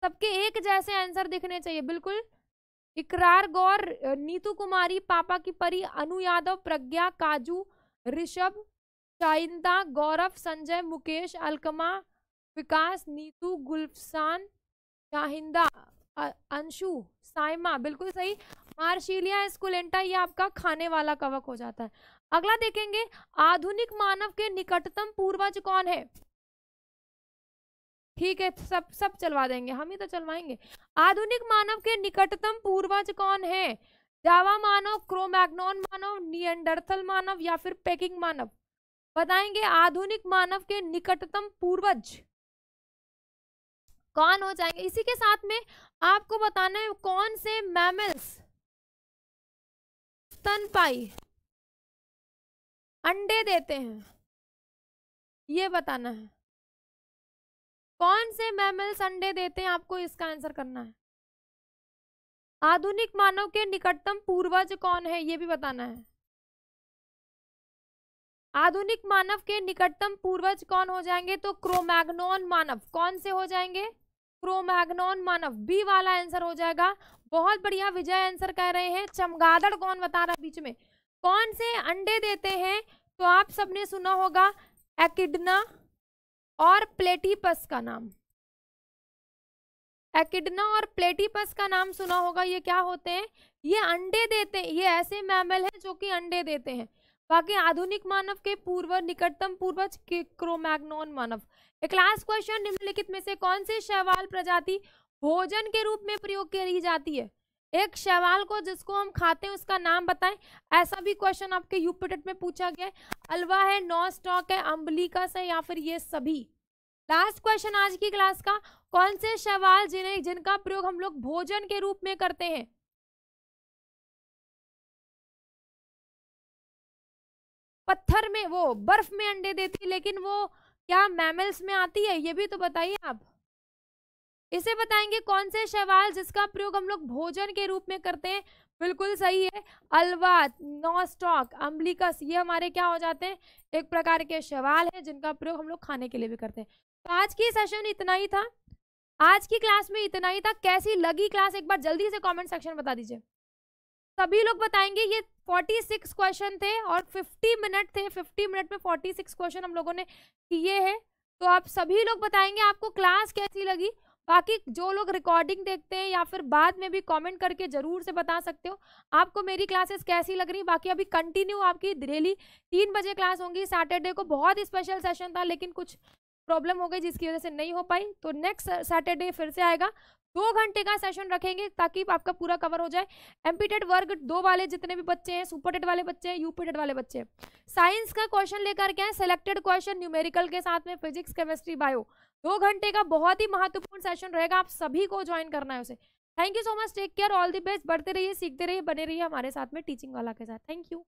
सबके एक जैसे आंसर दिखने चाहिए बिल्कुल इकरार गौर नीतू कुमारी पापा की परी अनु यादव प्रज्ञा काजू ऋषभ शाइंदा गौरव संजय मुकेश अलकमा विकास नीतू गुलफसान शाहिंदा अंशु साइमा बिल्कुल सही मार्शिलिया स्कुलेंटा ये आपका खाने वाला कवक हो जाता है अगला देखेंगे आधुनिक मानव के निकटतम पूर्वज कौन है ठीक है सब सब चलवा देंगे हम ही तो चलवाएंगे आधुनिक मानव के निकटतम पूर्वज कौन है जावा मानव क्रोमैग्नोन मानव नियंडरथल मानव या फिर पैकिंग मानव बताएंगे आधुनिक मानव के निकटतम पूर्वज कौन हो जाएंगे इसी के साथ में आपको बताना है कौन से मैमल्स स्तनपाई अंडे देते हैं ये बताना है कौन से मैमल्स अंडे देते हैं आपको इसका आंसर करना है आधुनिक मानव के निकटतम पूर्वज कौन है ये भी बताना है आधुनिक मानव के निकटतम पूर्वज कौन हो जाएंगे तो क्रोमैग्नोन मानव कौन से हो जाएंगे क्रोमैग्नोन मानव बी वाला आंसर हो जाएगा बहुत बढ़िया विजय आंसर कह रहे हैं चमगादड़ कौन बता रहा बीच में कौन से अंडे देते हैं तो आप सबने सुना होगा एकिडना और प्लेटीपस का नाम एकिडना और प्लेटीपस का नाम सुना होगा ये क्या होते हैं ये अंडे देते हैं ये ऐसे मैमल हैं जो कि अंडे देते हैं बाकी आधुनिक मानव के पूर्व निकटतम पूर्वज क्रोमैग्नोन मानव लास्ट क्वेश्चन निम्नलिखित में से कौन से शैवाल प्रजाति भोजन के रूप में प्रयोग करी जाती है एक शैवाल को जिसको हम खाते हैं उसका नाम बताएं ऐसा भी क्वेश्चन आपके यूपीटेट में पूछा गया अलवा है नॉन स्टॉक है अम्बलिका से या फिर ये सभी लास्ट क्वेश्चन आज की क्लास का कौन से शैवाल जिन्हें जिनका प्रयोग हम लोग भोजन के रूप में करते हैं पत्थर में वो बर्फ में अंडे देती लेकिन वो क्या मैमल्स में आती है ये भी तो बताइए आप इसे बताएंगे कौन से शैवाल जिसका प्रयोग हम लोग भोजन के रूप में करते हैं बिल्कुल सही है अलवा नॉस्टॉक स्टॉक अम्बलिकस ये हमारे क्या हो जाते हैं एक प्रकार के शैवाल हैं जिनका प्रयोग हम लोग खाने के लिए भी करते हैं तो आज की सेशन इतना ही था आज की क्लास में इतना ही था कैसी लगी क्लास एक बार जल्दी से कॉमेंट सेक्शन बता दीजिए सभी लोग बताएंगे ये 46 क्वेश्चन थे और 50 मिनट थे 50 मिनट में 46 क्वेश्चन हम लोगों ने किए हैं तो आप सभी लोग बताएंगे आपको क्लास कैसी लगी बाकी जो लोग रिकॉर्डिंग देखते हैं या फिर बाद में भी कमेंट करके ज़रूर से बता सकते हो आपको मेरी क्लासेस कैसी लग रही बाकी अभी कंटिन्यू आपकी डेली तीन बजे क्लास होंगी सैटरडे को बहुत स्पेशल सेशन था लेकिन कुछ प्रॉब्लम हो गई जिसकी वजह से नहीं हो पाई तो नेक्स्ट सैटरडे फिर से आएगा दो घंटे का सेशन रखेंगे ताकि आपका पूरा कवर हो जाए एमपीटेड वर्ग दो वाले जितने भी बच्चे हैं सुपरटेड वाले बच्चे हैं यूपीटेड वाले बच्चे साइंस का क्वेश्चन लेकर के आए सिलेक्टेड क्वेश्चन न्यूमेरिकल के साथ में फिजिक्स केमिस्ट्री बायो दो घंटे का बहुत ही महत्वपूर्ण सेशन रहेगा आप सभी को ज्वाइन करना है उसे thank you so much take care all the best बढ़ते रहिए सीखते रहिए बने रहिए हमारे साथ में टीचिंग वाला के साथ थैंक यू